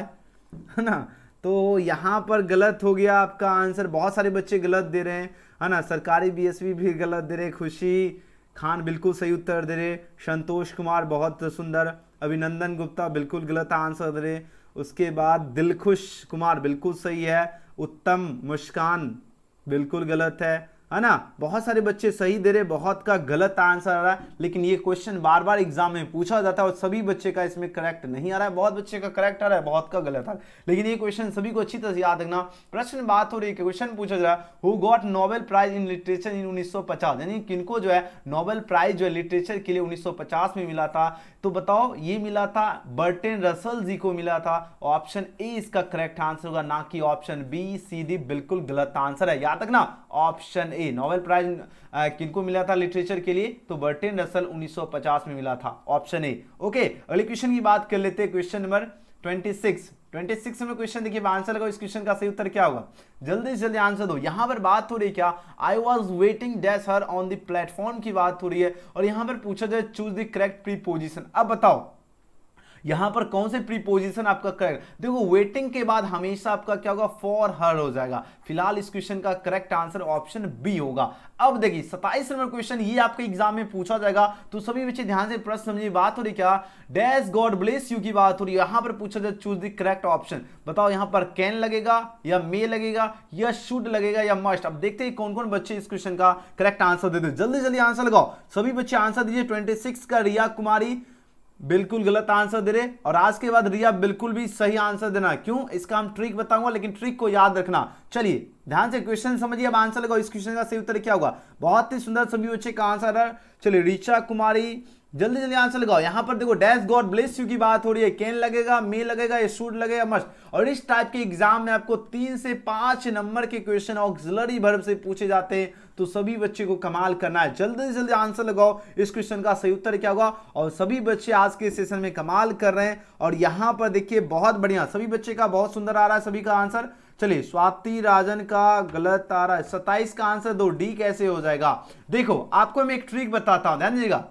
है ना तो यहाँ पर गलत हो गया आपका आंसर बहुत सारे बच्चे गलत दे रहे हैं है ना सरकारी बी भी गलत दे रहे खुशी खान बिल्कुल सही उत्तर दे रहे संतोष कुमार बहुत सुंदर अभिनंदन गुप्ता बिल्कुल गलत आंसर दे रहे उसके बाद दिलखुश कुमार बिल्कुल सही है उत्तम मुस्कान बिल्कुल गलत है है ना बहुत सारे बच्चे सही दे रहे बहुत का गलत आंसर आ रहा है लेकिन ये क्वेश्चन बार बार एग्जाम में पूछा जाता है और सभी बच्चे का इसमें करेक्ट नहीं आ रहा है बहुत बच्चे का करेक्ट आ रहा है बहुत का गलत आ रहा है लेकिन ये क्वेश्चन सभी को अच्छी तरह से याद रखना प्रश्न बात हो रही है क्वेश्चन पूछा जा रहा है who got Nobel prize in literature in उन्नीस यानी किनको जो है नोबेल प्राइज जो है लिटरेचर के लिए उन्नीस में मिला था तो बताओ ये मिला था बर्टेन रसल जी को मिला था ऑप्शन ए इसका करेक्ट आंसर होगा ना कि ऑप्शन बी सी डी बिल्कुल गलत आंसर है याद रखना ऑप्शन ए नोबेल प्राइज किनको मिला था लिटरेचर के लिए तो बर्टेन रसल 1950 में मिला था ऑप्शन ए ओके अगले क्वेश्चन की बात कर लेते हैं क्वेश्चन नंबर 26 ट्वेंटी सिक्स में क्वेश्चन देखिए आंसर लगाओ इस क्वेश्चन का सही उत्तर क्या होगा जल्दी से जल्दी आंसर दो यहाँ पर बात हो रही क्या I was waiting dash her on the platform की बात हो रही है और यहाँ पर पूछा जाए choose the correct preposition अब बताओ यहां पर कौन से प्रीपोजिशन आपका करेक्ट देखो वेटिंग के बाद हमेशा आपका क्या होगा फॉर हर हो जाएगा फिलहाल इस क्वेश्चन का करेक्ट आंसर ऑप्शन बी होगा अब देखिए सताइस नंबर क्वेश्चन ये आपके एग्जाम में पूछा जाएगा तो सभी बच्चे ध्यान से प्रश्न समझिए बात हो रही क्या डैश गॉड ब्लेस यू की बात हो रही यहां पर पूछा जाए चूज द करेक्ट ऑप्शन बताओ यहां पर कैन लगेगा या मे लगेगा या शुड लगेगा या मस्ट अब देखते हैं कौन कौन बच्चे इस क्वेश्चन का करेक्ट आंसर देते जल्दी जल्दी आंसर लगाओ सभी बच्चे आंसर दीजिए ट्वेंटी का रिया कुमारी बिल्कुल गलत आंसर दे रहे और आज के बाद रिया बिल्कुल भी सही आंसर देना क्यों इसका हम ट्रिक बताऊंगा लेकिन ट्रिक को याद रखना चलिए ध्यान से क्वेश्चन समझिए अब आंसर लगाओ इस क्वेश्चन का सही उत्तर क्या होगा बहुत ही सुंदर सभी बच्चे का आंसर है चलिए ऋचा कुमारी जल्दी जल्दी आंसर लगाओ यहां पर देखो डैश गॉड ब्लेस यू की बात हो रही है कैन लगेगा मे लगेगा शूट लगेगा मस्ट और इस टाइप के एग्जाम में आपको तीन से पांच नंबर के क्वेश्चन ऑक्सिलरी भर से पूछे जाते हैं तो सभी बच्चे को कमाल करना है जल्दी से जल्दी आंसर लगाओ इस क्वेश्चन का सही उत्तर क्या होगा और सभी बच्चे आज के सेशन में कमाल कर रहे हैं और यहाँ पर देखिए बहुत बढ़िया सभी बच्चे का बहुत सुंदर आ रहा है सभी का आंसर चलिए स्वाति राजन का गलत आ रहा है सत्ताईस का आंसर दो डी कैसे हो जाएगा देखो आपको मैं एक ट्रिक बताता हूं ध्यान दीजिएगा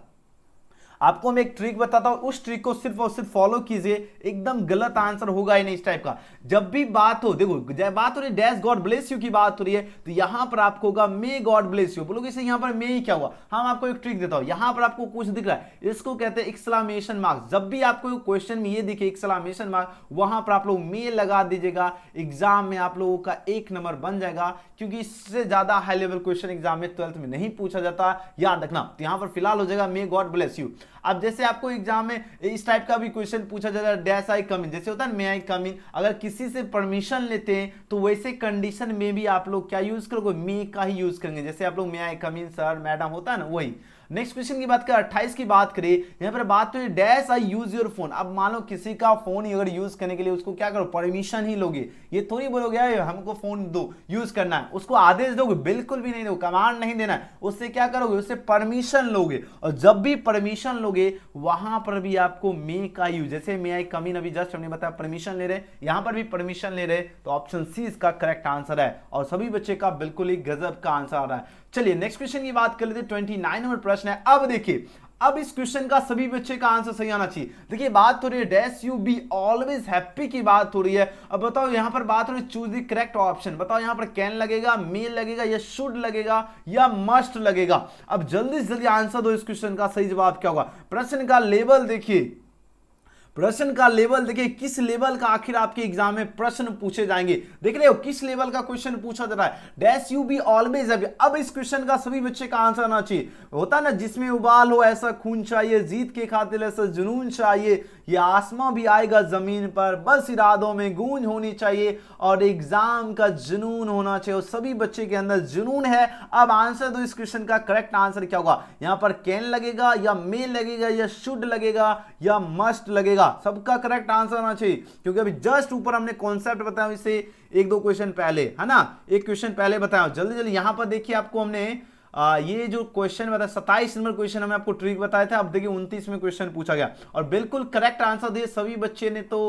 आपको मैं एक ट्रिक बताता हूं उस ट्रिक को सिर्फ और सिर्फ फॉलो कीजिए एकदम गलत आंसर होगा ही नहीं इस टाइप का जब भी बात हो देखो जब बात हो रही है डैश गॉड ब्लेस यू की बात हो रही है तो यहां पर आपको होगा मे गॉड ब्लेस यू बोलोगे इसे यहां पर मे ही क्या हुआ हम हाँ, आपको एक ट्रिक देता हूं यहां पर आपको कुछ दिख रहा है इसको कहते हैं एक्सलामेशन मार्क्स जब भी आपको क्वेश्चन में ये दिखे एक्सलामेशन मार्क वहां पर आप लोग मे लगा दीजिएगा एग्जाम में आप लोगों का एक नंबर बन जाएगा क्योंकि इससे ज्यादा हाई लेवल क्वेश्चन एग्जाम में ट्वेल्थ में नहीं पूछा जाता याद रखना तो यहाँ पर फिलहाल हो जाएगा मे गॉड ब्लेस यू अब जैसे आपको एग्जाम में इस टाइप का भी क्वेश्चन पूछा जाता है डैश आई कमिंग जैसे होता है मे आई कमिंग अगर किसी से परमिशन लेते हैं तो वैसे कंडीशन में भी आप लोग क्या यूज करोगे मे का ही यूज करेंगे जैसे आप लोग may I coming sir madam होता है ना वही नेक्स्ट क्वेश्चन की बात करें अट्ठाईस की बात करें यहाँ पर बात तो dash I use your phone अब मान लो किसी का फोन अगर यूज करने के लिए उसको क्या करो परमिशन ही लोगे ये थोड़ी तो बोलोगे हमको फोन दो यूज करना है उसको आदेश दोगे बिल्कुल भी नहीं दो कमांड नहीं देना है उससे क्या करोगे उससे परमिशन लोगे और जब भी परमिशन लोगे वहां पर भी आपको मे का यूज जैसे मे आई कमी अभी जस्ट हमने बताया परमिशन ले रहे यहां पर भी परमिशन ले रहे तो ऑप्शन सी इसका करेक्ट आंसर है और सभी बच्चे का बिल्कुल ही गजब का आंसर आ रहा है चलिए नेक्स्ट क्वेश्चन की बात कर लेते ट्वेंटी नाइन नंबर प्रश्न है अब देखिए अब इस क्वेश्चन का सभी बच्चे का आंसर सही आना चाहिए देखिए बात हो रही है dash you be always happy की बात हो रही है अब बताओ यहां पर बात हो रही है चूज द करेक्ट ऑप्शन बताओ यहां पर कैन लगेगा मेल लगेगा या शुड लगेगा या मस्ट लगेगा अब जल्दी से जल्दी आंसर दो इस क्वेश्चन का सही जवाब क्या होगा प्रश्न का लेवल देखिए प्रश्न का लेवल देखिए किस लेवल का आखिर आपके एग्जाम में प्रश्न पूछे जाएंगे देख रहे हो किस लेवल का क्वेश्चन पूछा जा रहा है डैश यू बी ऑलवेज अब अब इस क्वेश्चन का सभी बच्चे का आंसर आना चाहिए होता ना जिसमें उबाल हो ऐसा खून चाहिए जीत के खातिर ऐसा जुनून चाहिए ये आसमां भी आएगा ज़मीन पर बस इरादों में गूंज होनी चाहिए और एग्ज़ाम का जुनून होना चाहिए और सभी बच्चे के अंदर जुनून है अब आंसर दो तो इस क्वेश्चन का करेक्ट आंसर क्या होगा यहां पर कैन लगेगा या मे लगेगा या शुड लगेगा या मस्ट लगेगा सबका करेक्ट आंसर होना चाहिए क्योंकि अभी जस्ट ऊपर हमने कॉन्सेप्ट बताया इसे एक दो क्वेश्चन पहले है ना एक क्वेश्चन पहले बताया जल्दी जल्दी यहां पर देखिए आपको हमने आ, ये जो क्वेश्चन बताया सत्ताईस नंबर क्वेश्चन हमें आपको ट्रिक बताया था अब देखिए उनतीस में क्वेश्चन पूछा गया और बिल्कुल करेक्ट आंसर दिए सभी बच्चे ने तो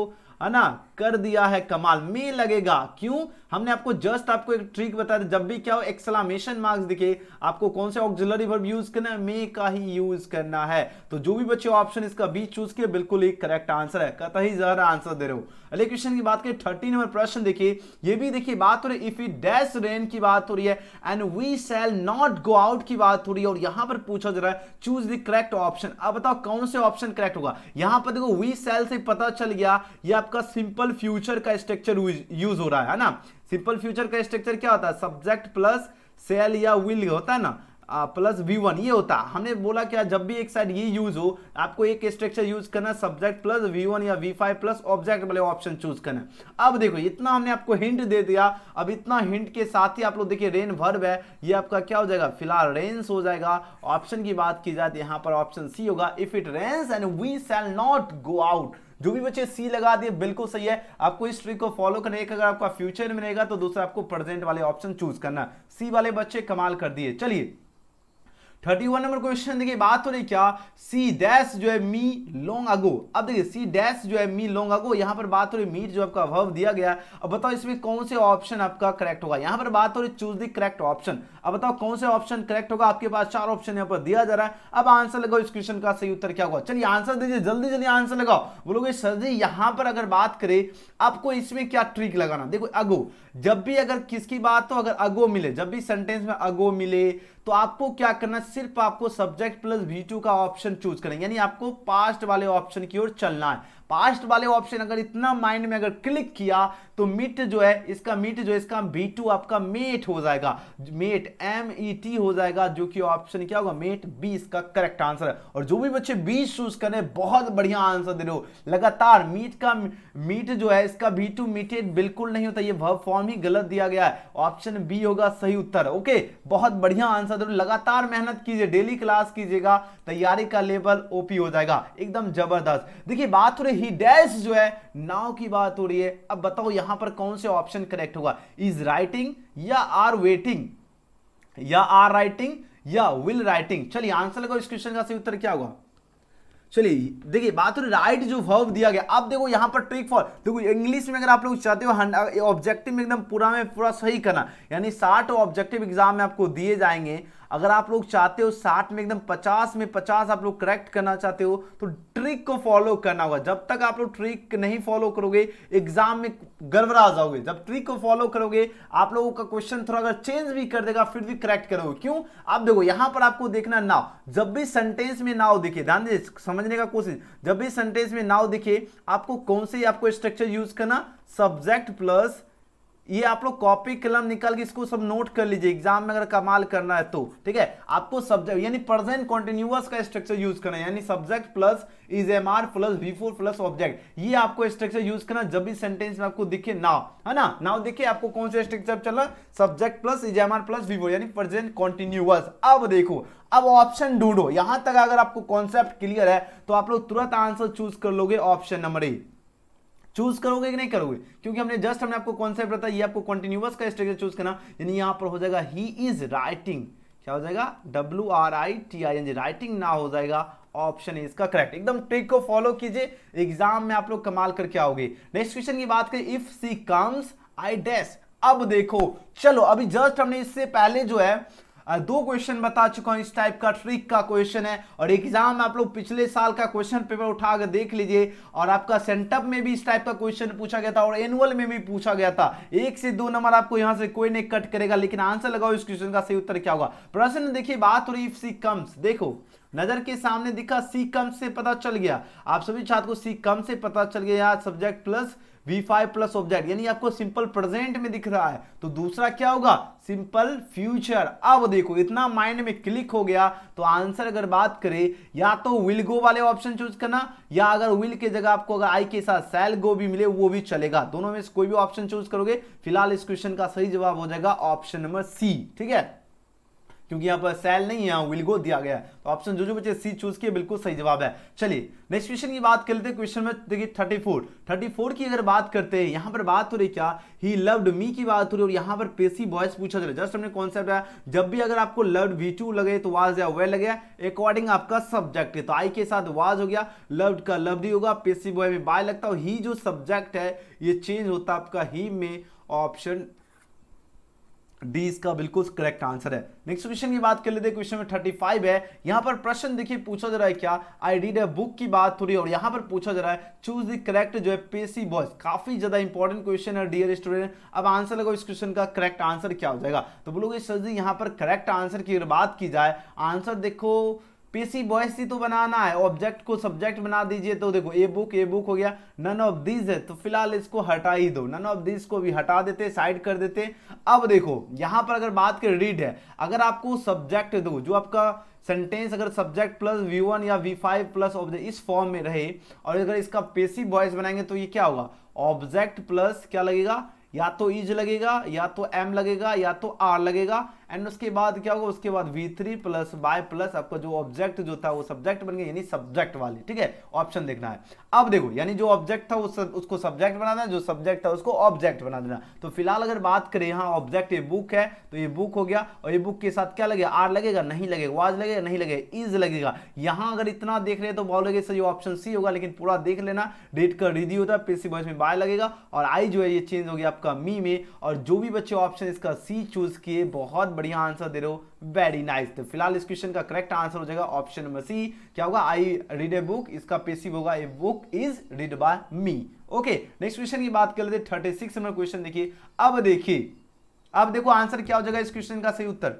है ना कर दिया है कमाल मे लगेगा क्यों हमने आपको जस्ट आपको एक ट्रिक बताया जब भी क्या हो एक्सलामेशन मार्क्स दिखे आपको कौन से ऑक्सिलरी वर्ब यूज करना है मे का ही यूज करना है तो जो भी बच्चे ऑप्शन इसका बी चूज किया बिल्कुल एक करेक्ट आंसर है कत ही ज्यादा आंसर दे रहे हो अगले क्वेश्चन की बात करें थर्टी नंबर प्रश्न देखिए ये भी देखिए बात हो रही है इफ यू डैश रेन की बात हो रही है and we shall not go out की बात हो रही है और यहां पर पूछा जा रहा है चूज द करेक्ट ऑप्शन अब बताओ कौन से ऑप्शन करेक्ट होगा यहां पर देखो वी सेल से पता चल गया ये आपका सिंपल फ्यूचर का स्ट्रक्चर यूज हो रहा है ना सिंपल फ्यूचर का स्ट्रक्चर क्या होता है सब्जेक्ट प्लस सेल या विल होता है ना प्लस वी वन ये होता है हमने बोला क्या जब भी एक साइड ये यूज हो आपको एक स्ट्रक्चर यूज करना सब्जेक्ट प्लस वी वन या वी फाइव प्लस ऑब्जेक्ट वाले ऑप्शन चूज करना अब देखो इतना हमने आपको हिंट दे दिया अब इतना हिंट के साथ ही आप लोग देखिए रेन वर्ब है ये आपका क्या हो जाएगा फिलहाल रेन्स हो जाएगा ऑप्शन की बात की जाए तो यहाँ पर ऑप्शन सी होगा if it rains and we shall not go out जो भी बच्चे सी लगा दिए बिल्कुल सही है आपको इस ट्रिक को फॉलो करने का अगर आपका फ्यूचर मिलेगा तो दूसरा आपको प्रेजेंट वाले ऑप्शन चूज करना सी वाले बच्चे कमाल कर दिए चलिए थर्टी वन नंबर क्वेश्चन देखिए बात हो रही क्या सी डैश जो है मी लॉन्ग अगो अब देखिए सी डैश जो है मी लॉन्ग अगो यहां पर बात हो रही मीट जो आपका वर्व दिया गया अब बताओ इसमें कौन से ऑप्शन आपका करेक्ट होगा यहां पर बात हो रही चूज द करेक्ट ऑप्शन अब बताओ कौन से ऑप्शन करेक्ट होगा आपके पास चार ऑप्शन यहाँ पर दिया जा रहा है अब आंसर लगाओ इस क्वेश्चन का सही उत्तर क्या होगा चलिए आंसर दीजिए जल्दी जल्दी आंसर लगाओ बोलोगे सर जी यहाँ पर अगर बात करें आपको इसमें क्या ट्रिक लगाना देखो अगो जब भी अगर किसकी बात हो अगर अगो मिले जब भी सेंटेंस में अगो मिले तो आपको क्या करना सिर्फ आपको सब्जेक्ट प्लस वी टू का ऑप्शन चूज करें यानी आपको पास्ट वाले ऑप्शन की ओर चलना है पास्ट वाले ऑप्शन अगर इतना माइंड में अगर क्लिक किया तो मिट जो है इसका मिट जो है इसका बी टू आपका मेट हो जाएगा मेट एम ई टी हो जाएगा जो कि ऑप्शन क्या होगा मेट बी इसका करेक्ट आंसर है और जो भी बच्चे बी चूज करें बहुत बढ़िया आंसर दे रहे हो लगातार मीट का मीट जो है इसका बी टू मीटेड बिल्कुल नहीं होता ये वर्ब फॉर्म ही गलत दिया गया है ऑप्शन बी होगा सही उत्तर ओके बहुत बढ़िया आंसर दे रहे हो लगातार मेहनत कीजिए डेली क्लास कीजिएगा तैयारी का लेवल ओपी हो जाएगा एकदम जबरदस्त देखिए बात हो रही ही डैश जो है नाव की बात हो रही है अब बताओ यहां पर कौन से ऑप्शन करेक्ट होगा इज राइटिंग या आर वेटिंग या आर राइटिंग या विल राइटिंग चलिए आंसर लगाओ इस क्वेश्चन का सही उत्तर क्या होगा चलिए देखिए बात हो रही राइट जो वर्ब दिया गया अब देखो यहाँ पर ट्रिक फॉर देखो इंग्लिश में अगर आप लोग चाहते हो ऑब्जेक्टिव एकदम पूरा में पूरा सही करना यानी साठ ऑब्जेक्टिव एग्जाम में आपको दिए जाएंगे अगर आप लोग चाहते हो साठ में एकदम पचास में पचास आप लोग करेक्ट करना चाहते हो तो ट्रिक को फॉलो करना होगा जब तक आप लोग ट्रिक नहीं फॉलो करोगे एग्जाम में गड़बड़ा जाओगे जब ट्रिक को फॉलो करोगे आप लोगों का क्वेश्चन थोड़ा अगर चेंज भी कर देगा फिर भी करेक्ट करोगे क्यों आप देखो यहां पर आपको देखना नाव जब भी सेंटेंस में नाव दिखे ध्यान दीजिए समझने का कोशिश जब भी सेंटेंस में नाव दिखे आपको कौन से आपको स्ट्रक्चर यूज करना सब्जेक्ट प्लस ये आप लोग कॉपी कलम निकाल के इसको सब नोट कर लीजिए एग्जाम में अगर कमाल करना है तो ठीक है आपको सब्जेक्ट यानी प्रेजेंट कॉन्टिन्यूस का स्ट्रक्चर यूज करना है यानी subject plus is am are plus V four plus object ये आपको स्ट्रक्चर यूज करना जब भी सेंटेंस में आपको दिखे नाव है ना नाव देखिए आपको कौन सा स्ट्रक्चर चला subject plus is am are plus V four यानी प्रेजेंट कॉन्टिन्यूस अब देखो अब ऑप्शन ढूंढो यहां तक अगर आपको कॉन्सेप्ट क्लियर है तो आप लोग तुरंत आंसर चूज कर लोगे ऑप्शन नंबर ए चूज करोगे कि नहीं करोगे क्योंकि हमने जस्ट हमने आपको कॉन्सेप्ट बताया ये आपको कंटिन्यूअस का स्ट्रक्चर चूज करना यानी यहां पर हो जाएगा ही इज राइटिंग क्या हो जाएगा W R I T I N G writing ना हो जाएगा ऑप्शन है इसका करेक्ट एकदम ट्रिक को फॉलो कीजिए एग्जाम में आप लोग कमाल करके आओगे नेक्स्ट क्वेश्चन की बात करें if she comes I dash अब देखो चलो अभी जस्ट हमने इससे पहले जो है दो क्वेश्चन बता चुका हूं इस टाइप का ट्रिक का क्वेश्चन है और एग्जाम आप लोग पिछले साल का क्वेश्चन पेपर उठा कर देख लीजिए और आपका सेंटअप में भी इस टाइप का क्वेश्चन पूछा गया था और एनुअल में भी पूछा गया था एक से दो नंबर आपको यहां से कोई नहीं कट करेगा लेकिन आंसर लगाओ इस क्वेश्चन का सही उत्तर क्या होगा प्रश्न देखिए बात हो रही सी कम्स देखो नजर के सामने दिखा सी कम से पता चल गया आप सभी छात्र को सी कम से पता चल गया subject plus V five plus object यानी आपको सिंपल प्रेजेंट में दिख रहा है तो दूसरा क्या होगा सिंपल फ्यूचर अब देखो इतना माइंड में क्लिक हो गया तो आंसर अगर बात करें या तो विल गो वाले ऑप्शन चूज करना या अगर विल की जगह आपको अगर आई के साथ सेल गो भी मिले वो भी चलेगा दोनों में से कोई भी ऑप्शन चूज करोगे फिलहाल इस क्वेश्चन का सही जवाब हो जाएगा ऑप्शन नंबर सी ठीक है क्योंकि यहाँ पर सेल नहीं है यहाँ गो दिया गया है तो ऑप्शन जो जो बच्चे सी चूज किए बिल्कुल सही जवाब है चलिए नेक्स्ट क्वेश्चन की बात कर लेते हैं क्वेश्चन में देखिए थर्टी फोर थर्टी फोर की अगर बात करते हैं यहाँ पर बात हो रही क्या ही लव्ड मी की बात हो रही और यहाँ पर पेसी वॉइस पूछा जा रहा है जस्ट हमने कॉन्सेप्ट है जब भी अगर आपको लव्ड वी लगे तो वाज या वे लगे अकॉर्डिंग आपका सब्जेक्ट है तो आई के साथ वाज हो गया लव्ड का लव्ड ही होगा पेसी बॉय में बाय लगता हो ही जो सब्जेक्ट है ये चेंज होता आपका ही में ऑप्शन डी इसका बिल्कुल करेक्ट आंसर है नेक्स्ट क्वेश्चन की बात कर लेते क्वेश्चन में 35 है यहां पर प्रश्न देखिए पूछा जा रहा है क्या आई ए बुक की बात थोड़ी और यहां पर पूछा जा रहा है चूज द करेक्ट जो है पेसी बॉयज काफी ज्यादा इंपॉर्टेंट क्वेश्चन है डियर स्टूडेंट अब आंसर लगाओ इस क्वेश्चन का करेक्ट आंसर क्या हो जाएगा तो बोलोगे सर जी यहाँ पर करेक्ट आंसर की बात की जाए आंसर देखो पीसी बॉयस ही तो बनाना है ऑब्जेक्ट को सब्जेक्ट बना दीजिए तो देखो ए बुक ए बुक हो गया नन ऑफ दीज है तो फिलहाल इसको हटा ही दो नन ऑफ दीज को भी हटा देते साइड कर देते अब देखो यहाँ पर अगर बात कर रीड है अगर आपको सब्जेक्ट दो जो आपका सेंटेंस अगर सब्जेक्ट प्लस वी वन या वी फाइव प्लस ऑब्जेक्ट इस फॉर्म में रहे और अगर इसका पेसी बॉयस बनाएंगे तो ये क्या होगा ऑब्जेक्ट प्लस क्या लगेगा या तो इज लगेगा या तो एम लगेगा या तो आर लगेगा एंड उसके बाद क्या होगा उसके बाद V three plus by plus आपका जो ऑब्जेक्ट जो था वो सब्जेक्ट बन गया यानी सब्जेक्ट वाली ठीक है ऑप्शन देखना है अब देखो यानी जो ऑब्जेक्ट था उस, उसको सब्जेक्ट बना देना जो सब्जेक्ट था उसको ऑब्जेक्ट बना देना तो फिलहाल अगर बात करें यहाँ ऑब्जेक्ट ये बुक है तो ये बुक हो गया और ये बुक के साथ क्या लगेगा आर लगेगा नहीं लगेगा वाज लगेगा नहीं लगेगा इज लगेगा यहाँ अगर इतना देख रहे तो बहुत सर ये ऑप्शन सी होगा लेकिन पूरा देख लेना डेट का रिव्यू होता है पीसी में बाय लगेगा और आई जो है ये चेंज हो गया आपका मी में और जो भी बच्चे ऑप्शन इसका सी चूज किए बहुत बढ़िया आंसर दे रहे हो वेरी नाइस तो फिलहाल इस क्वेश्चन का करेक्ट आंसर हो जाएगा ऑप्शन नंबर सी क्या होगा आई रीड ए बुक इसका पेसिव होगा a book is read by me okay next question की बात कर लेते थर्टी सिक्स नंबर क्वेश्चन देखिए अब देखिए अब देखो आंसर क्या हो जाएगा इस क्वेश्चन का सही उत्तर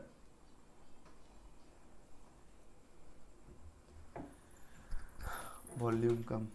वॉल्यूम कम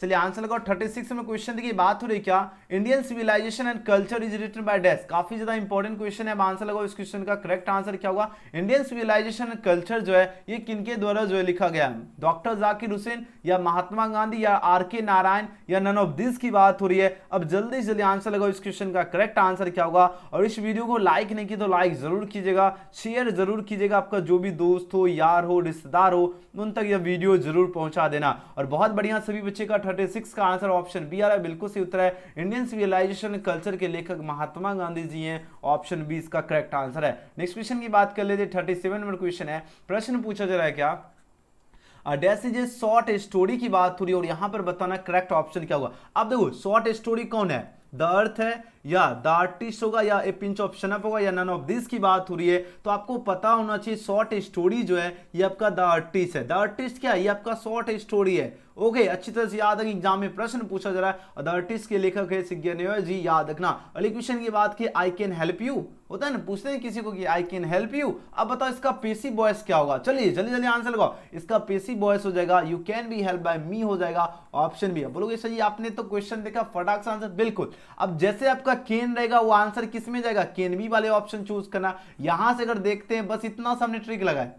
चलिए आंसर लगाओ थर्टी सिक्स में क्वेश्चन देखिए बात हो रही क्या Indian civilisation and culture is written by डेस्क काफी ज्यादा इंपॉर्टेंट क्वेश्चन है आंसर लगाओ इस क्वेश्चन का करेक्ट आंसर क्या होगा इंडियन सिविलाइजेशन एंड कल्चर जो है ये किनके द्वारा जो है लिखा गया है डॉक्टर जाकिर हुसैन या महात्मा गांधी या आर के नारायण या नन ऑफ दिस की बात हो रही है अब जल्दी जल्दी आंसर लगाओ इस क्वेश्चन का करेक्ट आंसर क्या होगा और इस वीडियो को लाइक नहीं की तो लाइक जरूर कीजिएगा शेयर जरूर कीजिएगा आपका जो भी दोस्त हो यार हो रिश्तेदार हो उन तक यह वीडियो जरूर पहुंचा देना और बहुत बढ़िया सभी बच्चे का 136 का आंसर ऑप्शन बी आ रहा है बिल्कुल सही उत्तर है इंडियन सिविलाइजेशन कल्चर के लेखक महात्मा गांधी जी हैं ऑप्शन बी इसका करेक्ट आंसर है नेक्स्ट क्वेश्चन की बात कर लेते हैं थर्टी सेवन नंबर क्वेश्चन है प्रश्न पूछा जा रहा है क्या this is a short story की बात हो रही है और यहां पर बताना करेक्ट ऑप्शन क्या होगा अब देखो शॉर्ट स्टोरी कौन है द अर्थ है या द आर्टिस्ट होगा या ए पिंच ऑफ शनअप होगा या नन ऑफ दिस की बात हो रही है तो आपको पता होना चाहिए शॉर्ट स्टोरी जो है ये आपका द आर्टिस्ट है द आर्टिस्ट क्या है ये आपका शॉर्ट स्टोरी है ओके okay, अच्छी तरह से याद रखें एग्जाम में प्रश्न पूछा जा रहा है और द आर्टिस्ट के लेखक है सिग्नर जी याद रखना अली क्वेश्चन की बात की आई कैन हेल्प यू होता है ना पूछते हैं किसी को कि आई कैन हेल्प यू अब बताओ इसका पेसी बॉयस क्या होगा चलिए जल्दी जल्दी आंसर लगाओ इसका पेसी बॉयस हो जाएगा you can be help by me हो जाएगा ऑप्शन भी है बोलोगे सर जी आपने तो क्वेश्चन देखा फटाक से आंसर बिल्कुल अब जैसे आपका केन रहेगा वो आंसर किस में जाएगा केन बी वाले ऑप्शन चूज करना यहां से अगर देखते हैं बस इतना सा हमने ट्रिक लगाए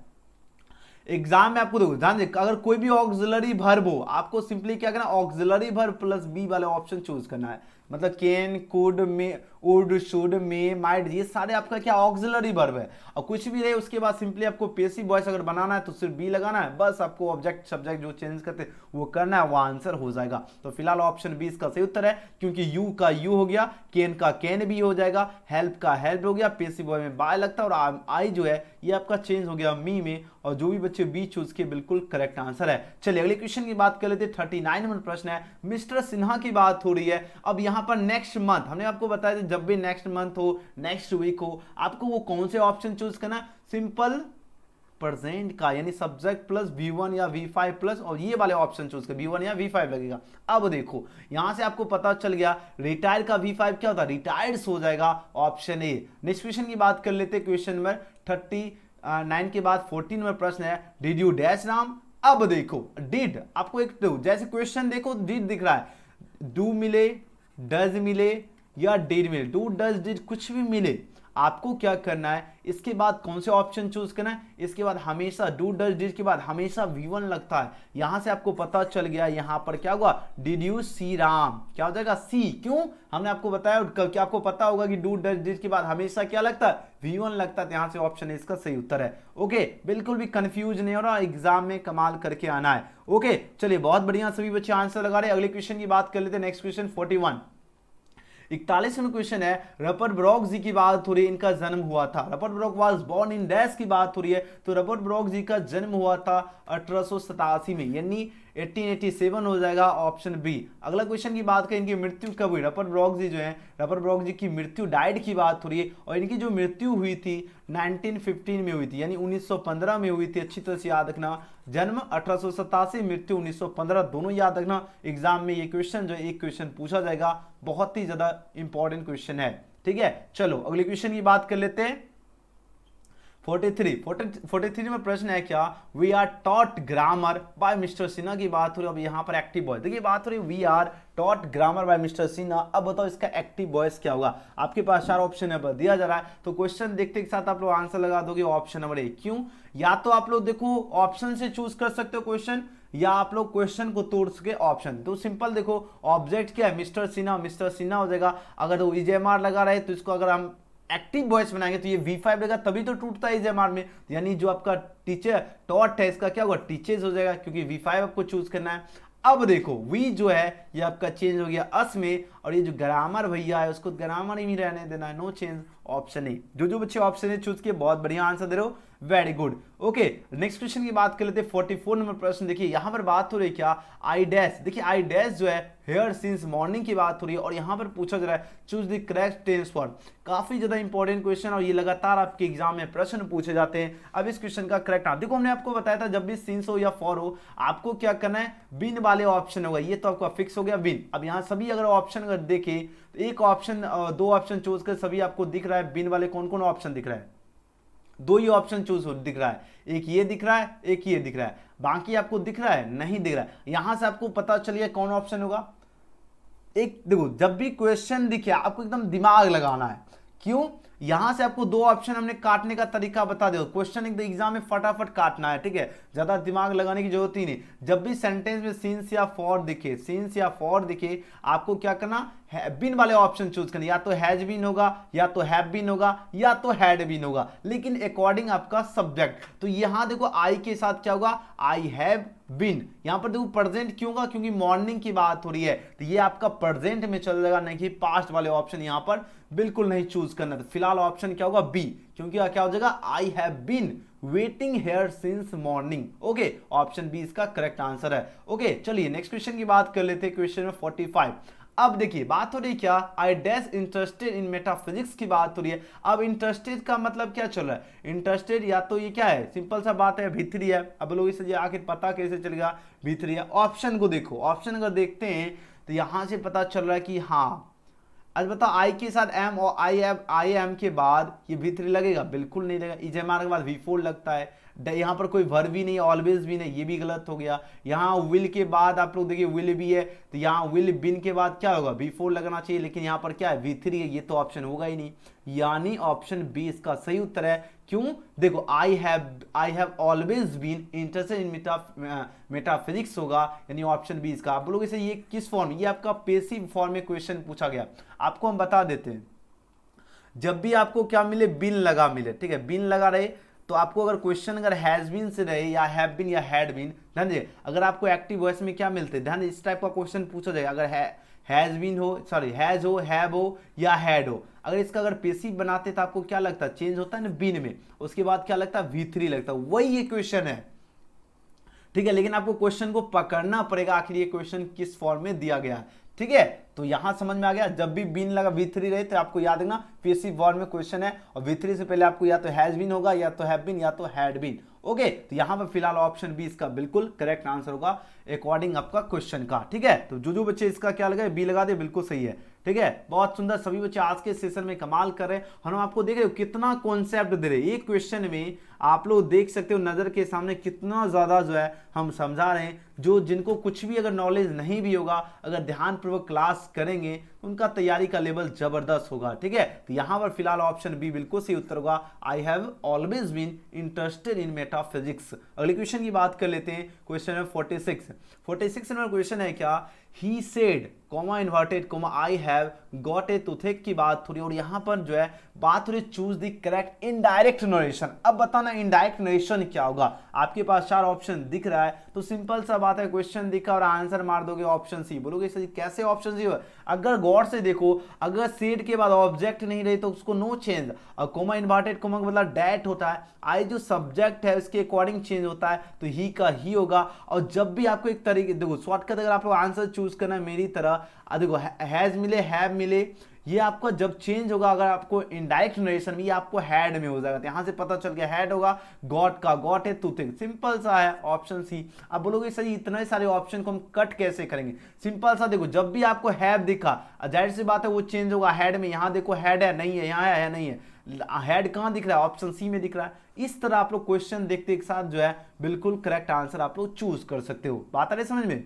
एग्जाम में आपको देखो ध्यान दे अगर कोई भी ऑक्सिलरी भर हो आपको सिंपली क्या करना ऑक्सिलरी वर्ब प्लस बी वाले ऑप्शन चूज करना है मतलब can could may would should may might ये सारे आपका क्या ऑक्सिलरी वर्ब है और कुछ भी रहे उसके बाद सिंपली आपको पेसी वॉइस अगर बनाना है तो सिर्फ बी लगाना है बस आपको ऑब्जेक्ट सब्जेक्ट जो चेंज करते वो करना है वो आंसर हो जाएगा तो फिलहाल ऑप्शन बी इसका सही उत्तर है क्योंकि यू का यू हो गया केन का केन भी हो जाएगा हेल्प का हेल्प हो गया पेसी बॉय में बाय लगता है और आई जो है ये आपका चेंज हो गया मी में और जो भी बच्चे बी चूज के बिल्कुल करेक्ट आंसर है चलिए अगले क्वेश्चन की बात कर लेते हैं थर्टी नंबर प्रश्न है मिस्टर सिन्हा की बात हो रही है अब यहाँ पर नेक्स्ट मंथ हमने आपको बताया जब भी नेक्स्ट मंथ हो नेक्स्ट वीक हो आपको वो कौन से ऑप्शन चूज करना सिंपल प्रेजेंट का यानी सब्जेक्ट प्लस वी वन या वी फाइव प्लस और ये वाले ऑप्शन चूज कर वी वन या वी फाइव लगेगा अब देखो यहां से आपको पता चल गया रिटायर का वी फाइव क्या होता है रिटायर्ड हो जाएगा ऑप्शन ए नेक्स्ट क्वेश्चन की बात कर लेते क्वेश्चन नंबर थर्टी नाइन के बाद फोर्टीन नंबर प्रश्न है डिड यू डैश नाम अब देखो डिड आपको एक जैसे क्वेश्चन देखो डिड दिख रहा है डू मिले डज मिले या डेड मिले डू डज डिड कुछ भी मिले आपको क्या करना है इसके बाद कौन से ऑप्शन चूज करना है इसके बाद हमेशा डू डज डिड के बाद हमेशा वी वन लगता है यहां से आपको पता चल गया यहां पर क्या हुआ डिड यू सी राम क्या हो जाएगा सी क्यों हमने आपको बताया क्या आपको पता होगा कि डू डज डिड के बाद हमेशा क्या लगता है वी लगता है तो यहां से ऑप्शन इसका सही उत्तर है ओके बिल्कुल भी कंफ्यूज नहीं हो रहा एग्जाम में कमाल करके आना है ओके चलिए बहुत बढ़िया सभी बच्चे आंसर लगा रहे अगले क्वेश्चन की बात कर लेते नेक्स्ट क्वेश्चन फोर्टी इकतालीसवें क्वेश्चन है रपर ब्रॉक जी की बात हो रही है इनका जन्म हुआ था Rupert Brooke was born in dash की बात हो रही है तो रपर ब्रॉक जी का जन्म हुआ था अठारह में यानी 1887 हो जाएगा ऑप्शन बी अगला क्वेश्चन की बात करें इनकी मृत्यु कब हुई रपर ब्रॉक जी जो है रपर ब्रॉक जी की मृत्यु डाइट की बात हो रही है और इनकी जो मृत्यु हुई थी 1915 में हुई थी यानी 1915 में हुई थी अच्छी तरह से याद रखना जन्म अठारह मृत्यु 1915 दोनों याद रखना एग्जाम में ये क्वेश्चन जो एक क्वेश्चन पूछा जाएगा बहुत ही ज़्यादा इंपॉर्टेंट क्वेश्चन है ठीक है चलो अगले क्वेश्चन की बात कर लेते हैं 43 43 में प्रश्न है क्या we are taught grammar by mister Sinha की बात हो रही है अब यहाँ पर एक्टिव बॉय देखिए बात हो रही है we are taught grammar by mister Sinha अब बताओ इसका एक्टिव वॉइस क्या होगा आपके पास चार ऑप्शन है दिया जा रहा है तो क्वेश्चन देखते के साथ आप लोग आंसर लगा दोगे ऑप्शन नंबर एक क्यों या तो आप लोग देखो ऑप्शन से चूज कर सकते हो क्वेश्चन या आप लोग क्वेश्चन को तोड़ सके ऑप्शन तो सिंपल देखो ऑब्जेक्ट क्या है मिस्टर सिन्हा मिस्टर सिन्हा हो जाएगा अगर वो तो ईजेएमआर लगा रहे तो इसको अगर हम एक्टिव वॉइस बनाएंगे तो ये वी फाइव रहेगा तभी तो टूटता है इस एमआर में तो यानी जो आपका टीचर टॉट है इसका क्या होगा टीचर्स हो जाएगा क्योंकि वी फाइव आपको चूज करना है अब देखो वी जो है ये आपका चेंज हो गया अस में और ये जो ग्रामर भैया है उसको ग्रामर ही रहने देना है नो चेंज ऑप्शन ए जो जो बच्चे ऑप्शन ए चूज किए बहुत बढ़िया आंसर दे रहे हो very good okay next question की बात कर लेते फोर्टी फोर नंबर प्रश्न देखिए यहां पर बात हो रही क्या आई डैश देखिए आई डैश जो है हेयर सिंस मॉर्निंग की बात हो रही है और यहां पर पूछा जा रहा है choose the correct tense for काफी ज्यादा इंपॉर्टेंट क्वेश्चन और ये लगातार आपके एग्जाम में प्रश्न पूछे जाते हैं अब इस क्वेश्चन का करेक्ट देखो हमने आपको बताया था जब भी सिंस हो या फॉर हो आपको क्या करना है बिन वाले ऑप्शन होगा ये तो आपका फिक्स हो गया बिन अब यहाँ सभी अगर ऑप्शन अगर देखे तो एक ऑप्शन दो ऑप्शन चूज कर सभी आपको दिख रहा है बिन वाले कौन कौन ऑप्शन दिख रहा है दो ही ऑप्शन चूज दिख रहा है एक ये दिख रहा है एक ये दिख रहा है बाकी आपको दिख रहा है नहीं दिख रहा है यहां से आपको पता चलिए कौन ऑप्शन होगा एक देखो जब भी क्वेश्चन दिखे आपको एकदम दिमाग लगाना है क्यों यहां से आपको दो ऑप्शन हमने काटने का तरीका बता दो क्वेश्चन एकदम एग्जाम में फटाफट काटना है ठीक है ज्यादा दिमाग लगाने की जरूरत ही नहीं जब भी सेंटेंस में सीन्स या फॉर दिखे सीन्स या फॉर दिखे आपको क्या करना बिन वाले ऑप्शन चूज करना या तो हैज बिन होगा या तो हैव बिन होगा या तो हैड बिन होगा लेकिन अकॉर्डिंग आपका सब्जेक्ट तो यहां देखो आई के साथ क्या होगा आई हैव बिन यहां पर देखो प्रेजेंट क्यों होगा क्योंकि मॉर्निंग की बात हो रही है तो ये आपका प्रेजेंट में चल जाएगा नहीं कि पास्ट वाले ऑप्शन यहां पर बिल्कुल नहीं चूज करना था तो फिलहाल ऑप्शन क्या होगा बी क्योंकि क्या हो जाएगा I have been waiting here since morning okay option B इसका करेक्ट आंसर है ओके okay, चलिए नेक्स्ट क्वेश्चन की बात कर लेते हैं क्वेश्चन में 45 अब देखिए बात हो रही क्या I dash interested in metaphysics की बात हो रही है अब इंटरेस्टेड का मतलब क्या चल रहा है इंटरेस्टेड या तो ये क्या है सिंपल सा बात है भीतरी है अब लोग इसे आखिर पता कैसे चलेगा भीतरी है ऑप्शन को देखो ऑप्शन अगर देखते हैं तो यहां से पता चल रहा है कि हाँ आज बताओ आई के साथ एम और आई एम आई एम के बाद ये वी थ्री लगेगा बिल्कुल नहीं लगेगा इज एम आर के बाद वी फोर लगता है यहाँ पर कोई भर भी नहीं ऑलवेज भी नहीं ये भी गलत हो गया यहाँ विल के बाद आप लोग देखिए विल भी है तो यहाँ विल बिन के बाद क्या होगा वी फोर लगना चाहिए लेकिन यहाँ पर क्या है वी थ्री है ये तो ऑप्शन होगा ही नहीं यानी ऑप्शन बी इसका सही उत्तर है क्यों देखो I have I have always been interested in meta metaphysics होगा यानी ऑप्शन बी इसका आप लोग इसे ये किस फॉर्म ये आपका पेसिव फॉर्म में क्वेश्चन पूछा गया आपको हम बता देते हैं जब भी आपको क्या मिले बिन लगा मिले ठीक है बिन लगा रहे तो आपको अगर क्वेश्चन अगर हैज बीन से रहे या हैव बीन या हैड बीन ध्यान दीजिए अगर आपको एक्टिव वॉइस में क्या मिलते हैं ध्यान इस टाइप का क्वेश्चन पूछा जाएगा अगर है हैज़ बीन हो सॉरी हैज़ हो हैव हो या हैड हो अगर इसका अगर पेसिव बनाते तो आपको क्या लगता चेंज होता है ना बीन में उसके बाद क्या लगता है वी थ्री लगता है वही ये क्वेश्चन है ठीक है लेकिन आपको क्वेश्चन को पकड़ना पड़ेगा आखिर ये क्वेश्चन किस फॉर्म में दिया गया ठीक है तो यहां समझ में आ गया जब भी बीन लगा वी थ्री रहे तो आपको याद रखना पीएससी वर्ड में क्वेश्चन है और वी थ्री से पहले आपको या तो हैज बीन होगा या तो हैव बीन या तो हैड बीन ओके तो यहाँ पर फिलहाल ऑप्शन बी इसका बिल्कुल करेक्ट आंसर होगा अकॉर्डिंग आपका क्वेश्चन का ठीक है तो जो जो बच्चे इसका क्या लगा बी लगा दे बिल्कुल सही है ठीक है बहुत सुंदर सभी बच्चे आज के सेशन में कमाल कर रहे हैं हम आपको देख रहे हो कितना कॉन्सेप्ट दे रहे हैं एक क्वेश्चन में आप लोग देख सकते हो नज़र के सामने कितना ज़्यादा जो है हम समझा रहे हैं जो जिनको कुछ भी अगर नॉलेज नहीं भी होगा अगर ध्यानपूर्वक क्लास करेंगे उनका तैयारी का लेवल जबरदस्त होगा ठीक है तो यहाँ पर फिलहाल ऑप्शन बी बिल्कुल सही उत्तर होगा I have always been interested in metaphysics अगले क्वेश्चन की बात कर लेते हैं question number forty six forty six number question है क्या he said comma inverted comma I have got a toothache की बात हो रही और यहाँ पर जो है बात हो रही choose the correct indirect narration अब बताना इनडायरेक्ट नरेशन क्या होगा आपके पास चार ऑप्शन दिख रहा है तो सिंपल सा बात है क्वेश्चन दिखा और आंसर मार दोगे ऑप्शन सी बोलोगे सर कैसे ऑप्शन सी अगर गॉड से देखो अगर सेड के बाद ऑब्जेक्ट नहीं रहे तो उसको नो चेंज और कोमा इन्वर्टेड कोमा का मतलब डैट होता है आई जो सब्जेक्ट है उसके अकॉर्डिंग चेंज होता है तो ही का ही होगा और जब भी आपको एक तरीके देखो शॉर्टकट अगर आप आंसर चूज यूज़ करना मेरी तरह देखो हैज़ मिले हैव मिले ये आपका जब चेंज होगा अगर आपको इनडायरेक्ट नरेशन में ये आपको हैड में हो जाएगा तो यहाँ से पता चल गया हैड होगा गॉट का गॉट है तू थिंक सिंपल सा है ऑप्शन सी अब बोलोगे सर इतने सारे ऑप्शन को हम कट कैसे करेंगे सिंपल सा देखो जब भी आपको हैव दिखा जाहिर सी बात है वो चेंज होगा हैड में यहाँ देखो हैड है नहीं है यहाँ है, है नहीं है हेड कहाँ दिख रहा है ऑप्शन सी में दिख रहा है इस तरह आप लोग क्वेश्चन देखते एक साथ जो है बिल्कुल करेक्ट आंसर आप लोग चूज कर सकते हो बात आ रही समझ में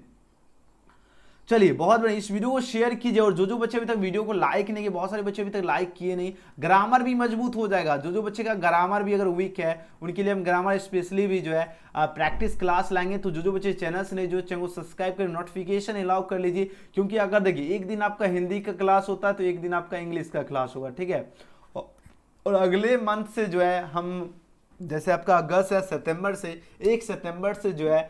चलिए बहुत बढ़िया इस वीडियो को शेयर कीजिए और जो जो बच्चे अभी तक वीडियो को लाइक नहीं किए बहुत सारे बच्चे अभी तक लाइक किए नहीं ग्रामर भी मजबूत हो जाएगा जो जो बच्चे का ग्रामर भी अगर वीक है उनके लिए हम ग्रामर स्पेशली भी जो है प्रैक्टिस क्लास लाएंगे तो जो जो बच्चे चैनल से नहीं जो चैनल को सब्सक्राइब कर नोटिफिकेशन अलाउ कर लीजिए क्योंकि अगर देखिए एक दिन आपका हिंदी का क्लास होता है तो एक दिन आपका इंग्लिश का क्लास होगा ठीक है और अगले मंथ से जो है हम जैसे आपका अगस्त या सितंबर से एक सितंबर से जो है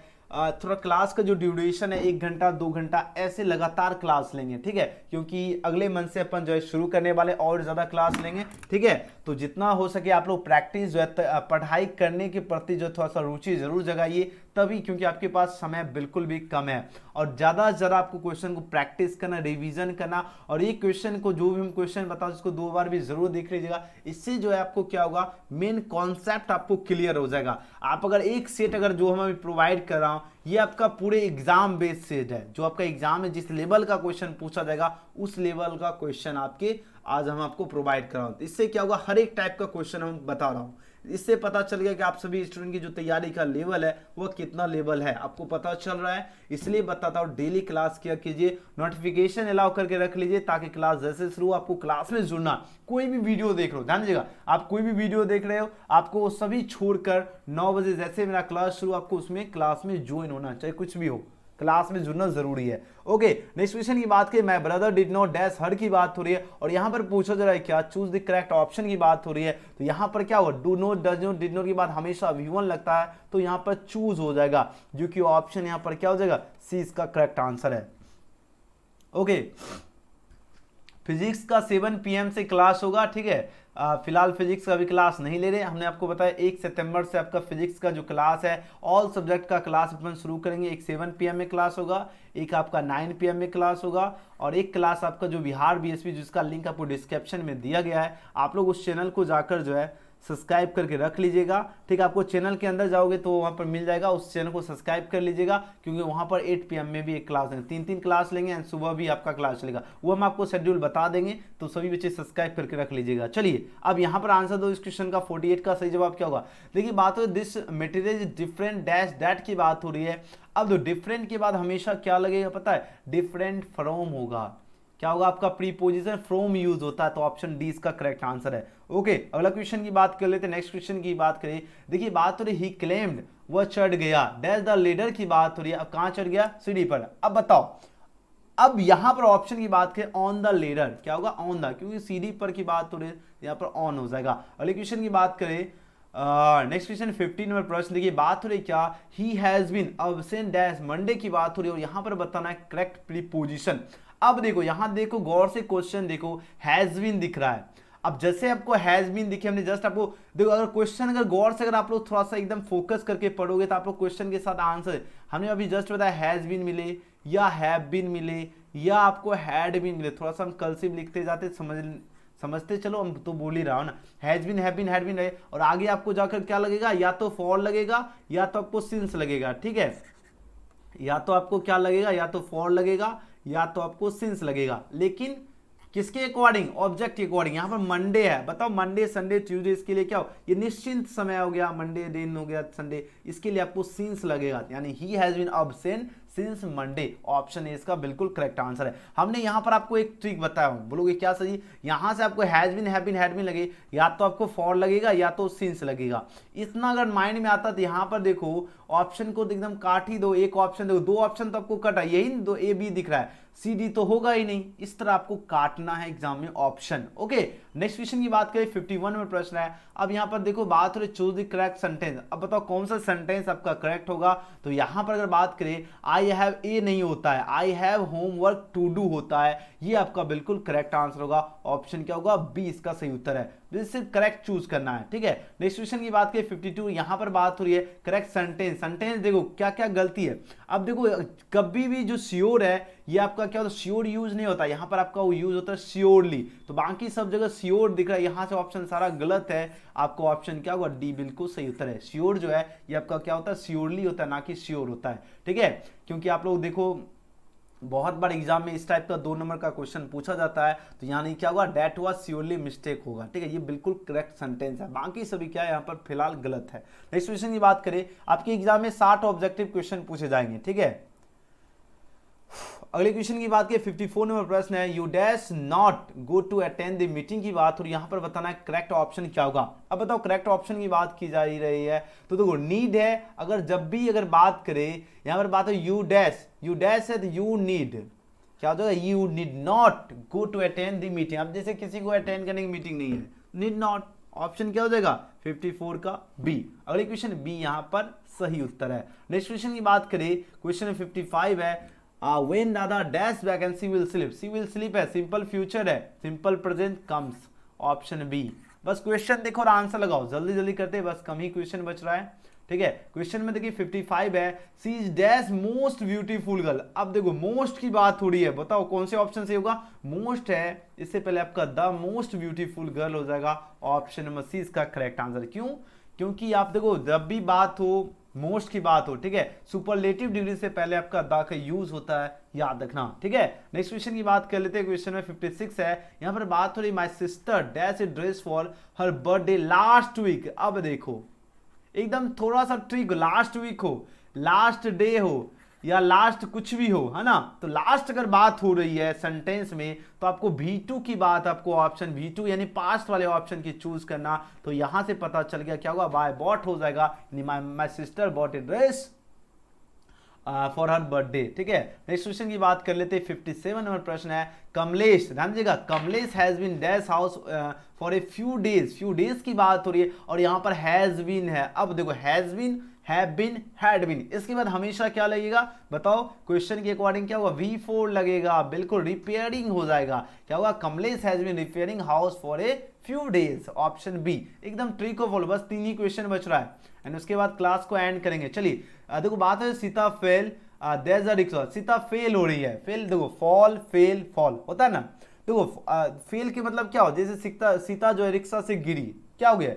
थोड़ा क्लास का जो ड्यूरेशन है एक घंटा दो घंटा ऐसे लगातार क्लास लेंगे ठीक है क्योंकि अगले मंथ से अपन जो है शुरू करने वाले और ज़्यादा क्लास लेंगे ठीक है तो जितना हो सके आप लोग प्रैक्टिस जो है पढ़ाई करने के प्रति जो थोड़ा सा रुचि जरूर जगाइए तभी क्योंकि आपके पास समय बिल्कुल भी कम है और ज़्यादा से ज़्यादा आपको क्वेश्चन को प्रैक्टिस करना रिवीजन करना और ये क्वेश्चन को जो भी हम क्वेश्चन बताओ उसको दो बार भी जरूर देख लीजिएगा इससे जो है आपको क्या होगा मेन कॉन्सेप्ट आपको क्लियर हो जाएगा आप अगर एक सेट अगर जो हम प्रोवाइड कर रहा हूँ ये आपका पूरे एग्जाम बेस्ड सेट है जो आपका एग्जाम है जिस लेवल का क्वेश्चन पूछा जाएगा उस लेवल का क्वेश्चन आपके आज हम आपको प्रोवाइड कर रहा हूँ इससे क्या होगा हर एक टाइप का क्वेश्चन हम बता रहा हूँ इससे पता चल गया कि आप सभी स्टूडेंट की जो तैयारी का लेवल है वह कितना लेवल है आपको पता चल रहा है इसलिए बताता हूँ डेली क्लास किया कीजिए नोटिफिकेशन अलाउ करके रख लीजिए ताकि क्लास जैसे शुरू आपको क्लास में जुड़ना कोई भी वीडियो देख रहे हो ध्यान दीजिएगा आप कोई भी वीडियो देख रहे हो आपको सभी छोड़कर नौ बजे जैसे मेरा क्लास शुरू आपको उसमें क्लास में ज्वाइन होना चाहे कुछ भी हो क्लास में जुड़ना जरूरी है ओके नेक्स्ट क्वेश्चन की बात करें my brother did not dash her की बात हो रही है और यहां पर पूछा जा रहा है क्या चूज द करेक्ट ऑप्शन की बात हो रही है तो यहां पर क्या हुआ do not does not did not की बात हमेशा अभिवन लगता है तो यहां पर चूज हो जाएगा जो कि ऑप्शन यहां पर क्या हो जाएगा सी इसका करेक्ट आंसर है ओके okay. फिजिक्स का सेवन पीएम से क्लास होगा ठीक है फिलहाल फिजिक्स का भी क्लास नहीं ले रहे हमने आपको बताया एक सितंबर से आपका फिजिक्स का जो क्लास है ऑल सब्जेक्ट का क्लास अपन शुरू करेंगे एक सेवन पी में क्लास होगा एक आपका नाइन पी में क्लास होगा और एक क्लास आपका जो बिहार बी जिसका लिंक आपको डिस्क्रिप्शन में दिया गया है आप लोग उस चैनल को जाकर जो है सब्सक्राइब करके रख लीजिएगा ठीक है आपको चैनल के अंदर जाओगे तो वहाँ पर मिल जाएगा उस चैनल को सब्सक्राइब कर लीजिएगा क्योंकि वहाँ पर 8 पीएम में भी एक क्लास लेंगे तीन तीन क्लास लेंगे एंड सुबह भी आपका क्लास चलेगा वो हम आपको शेड्यूल बता देंगे तो सभी बच्चे सब्सक्राइब करके रख लीजिएगा चलिए अब यहाँ पर आंसर दो इस क्वेश्चन का फोर्टी का सही जवाब क्या होगा देखिए बात हो this material different dash that की बात हो रही है अब तो डिफरेंट के बाद हमेशा क्या लगेगा पता है डिफरेंट फ्रॉम होगा क्या होगा आपका प्रीपोजिशन फ्रोम यूज होता है तो ऑप्शन डी इसका करेक्ट आंसर है ओके okay, अगला क्वेश्चन की बात कर लेते नेक्स्ट क्वेश्चन की बात करें देखिए बात हो रही ही क्लेम्ड वह चढ़ गया डेज द लीडर की बात हो रही है अब कहां चढ़ गया सीढ़ी पर अब बताओ अब यहां पर ऑप्शन की बात करें ऑन द लेडर क्या होगा ऑन द क्योंकि सीढ़ी पर की बात हो रही है यहां पर ऑन हो जाएगा अगले क्वेश्चन की बात करें नेक्स्ट क्वेश्चन फिफ्टीन नंबर प्रश्न देखिए बात हो रही क्या he has been absent dash Monday की बात हो रही है और यहां पर बताना है करेक्ट प्रीपोजिशन अब देखो यहां देखो गौर से क्वेश्चन देखो हैज बीन दिख रहा है अब जैसे आपको हैज बीन दिखे हमने जस्ट आपको देखो अगर क्वेश्चन अगर गौर से अगर आप लोग थोड़ा सा एकदम फोकस करके पढ़ोगे तो आप लोग क्वेश्चन के साथ आंसर हमने अभी जस्ट बताया हैज बीन मिले या हैव बीन मिले या आपको हैड बीन मिले थोड़ा सा हम कल से लिखते जाते समझ समझते चलो हम तो बोल ही रहा हूँ ना has been have been had been रहे और आगे आपको जाकर क्या लगेगा या तो फॉर लगेगा या तो आपको सिंस लगेगा ठीक है या तो आपको क्या लगेगा या तो फॉर लगेगा या तो आपको सिंस लगेगा लेकिन किसके अकॉर्डिंग ऑब्जेक्ट के अकॉर्डिंग यहाँ पर मंडे है बताओ मंडे संडे ट्यूजडे इसके लिए क्या हो ये निश्चिंत समय हो गया मंडे दिन हो गया संडे इसके लिए आपको सिंस लगेगा यानी he has been absent since Monday option A इसका बिल्कुल करेक्ट आंसर है हमने यहां पर आपको एक ट्रिक बताया बोलोगे क्या सर जी यहां से आपको has been have been had been लगे या तो आपको फॉर लगेगा या तो सिंस लगेगा इतना अगर माइंड में आता तो यहाँ पर देखो ऑप्शन को एकदम काट ही दो एक ऑप्शन देखो दो ऑप्शन तो आपको कटा यही दो ए बी दिख रहा है सी डी तो होगा ही नहीं इस तरह आपको काटना है एग्जाम में ऑप्शन ओके नेक्स्ट क्वेश्चन की बात करें फिफ्टी वन में प्रश्न है अब यहाँ पर देखो बात करें चूज द करेक्ट सेंटेंस अब बताओ कौन सा सेंटेंस आपका करेक्ट होगा तो यहाँ पर अगर बात करें आई हैव ए नहीं होता है I have homework to do होता है ये आपका बिल्कुल करेक्ट आंसर होगा ऑप्शन क्या होगा बी इसका सही उत्तर है जिससे करेक्ट चूज करना है ठीक है नेक्स्ट क्वेश्चन की बात करें फिफ्टी टू यहाँ पर बात हो रही है करेक्ट सेंटेंस सेंटेंस देखो क्या क्या गलती है अब देखो कभी भी जो सियोर है ये आपका क्या होता है सियोर यूज नहीं होता यहाँ पर आपका वो यूज होता है सियोरली तो बाकी सब जगह श्योर दिख रहा है यहां से ऑप्शन सारा गलत है आपको ऑप्शन क्या होगा डी बिल्कुल सही उत्तर है श्योर जो है ये आपका क्या होता है श्योरली होता है ना कि श्योर होता है ठीक है क्योंकि आप लोग देखो बहुत बार एग्जाम में इस टाइप का दो नंबर का क्वेश्चन पूछा जाता है तो यानी क्या होगा डेट हुआ श्योरली मिस्टेक होगा ठीक है ये बिल्कुल करेक्ट सेंटेंस है बाकी सभी क्या यहाँ पर फिलहाल गलत है नेक्स्ट क्वेश्चन की बात करें आपके एग्जाम में साठ ऑब्जेक्टिव क्वेश्चन पूछे जाएंगे ठीक है अगले क्वेश्चन की बात की 54 नंबर प्रश्न है you dash not go to attend the meeting की बात और यहां पर बताना है करेक्ट ऑप्शन क्या होगा अब बताओ करेक्ट ऑप्शन की बात की जा रही है तो देखो तो नीड है अगर जब भी अगर बात करें यहाँ पर बात है यू डैश यू डैश है यू नीड क्या हो जाएगा you need not go to attend the meeting अब जैसे किसी को अटेंड करने की मीटिंग नहीं है नीड नॉट ऑप्शन क्या हो जाएगा 54 का बी अगले क्वेश्चन बी यहाँ पर सही उत्तर है नेक्स्ट क्वेश्चन की बात करें क्वेश्चन 55 है वेन दादा dash vacancy will sleep she will sleep है सिंपल फ्यूचर है simple present comes option B बस क्वेश्चन देखो और आंसर लगाओ जल्दी जल्दी करते बस कम ही क्वेश्चन बच रहा है ठीक है क्वेश्चन में देखिए 55 है she is dash most beautiful girl अब देखो मोस्ट की बात थोड़ी है बताओ कौन से ऑप्शन से होगा मोस्ट है इससे पहले आपका द मोस्ट ब्यूटीफुल गर्ल हो जाएगा ऑप्शन नंबर सी इसका करेक्ट आंसर क्यों क्योंकि आप देखो जब भी बात हो मोस्ट की बात हो ठीक है सुपरलेटिव डिग्री से पहले आपका द का यूज होता है याद रखना ठीक है नेक्स्ट क्वेश्चन की बात कर लेते हैं क्वेश्चन में 56 है यहाँ पर बात हो रही my sister dash a dress for her birthday last week अब देखो एकदम थोड़ा सा ट्रिक लास्ट वीक हो लास्ट डे हो या लास्ट कुछ भी हो है ना तो लास्ट अगर बात हो रही है सेंटेंस में तो आपको भी टू की बात आपको ऑप्शन भी टू यानी पास्ट वाले ऑप्शन की चूज करना तो यहां से पता चल गया क्या होगा बाय बॉट हो जाएगा my sister bought a dress for her birthday ठीक है नेक्स्ट क्वेश्चन की बात कर लेते फिफ्टी सेवन नंबर प्रश्न है कमलेश ध्यान दीजिएगा Kamlesh has been dash house for a few days few days की बात हो रही है और यहाँ पर हैज बीन है अब देखो has been have been had been इसके बाद हमेशा क्या लगेगा बताओ क्वेश्चन के अकॉर्डिंग क्या हुआ वी फोर लगेगा बिल्कुल रिपेयरिंग हो जाएगा क्या हुआ Kamlesh has been repairing house for a few days option B एकदम ट्रिक ऑफ फॉलो बस तीन ही क्वेश्चन बच रहा है एंड उसके बाद क्लास को एंड करेंगे चलिए देखो बात है सीता फेल सीता फेल हो रही है फेल देखो फॉल फेल फॉल होता है ना देखो फेल के मतलब क्या हो जैसे सीता जो है रिक्शा से गिरी क्या हो गया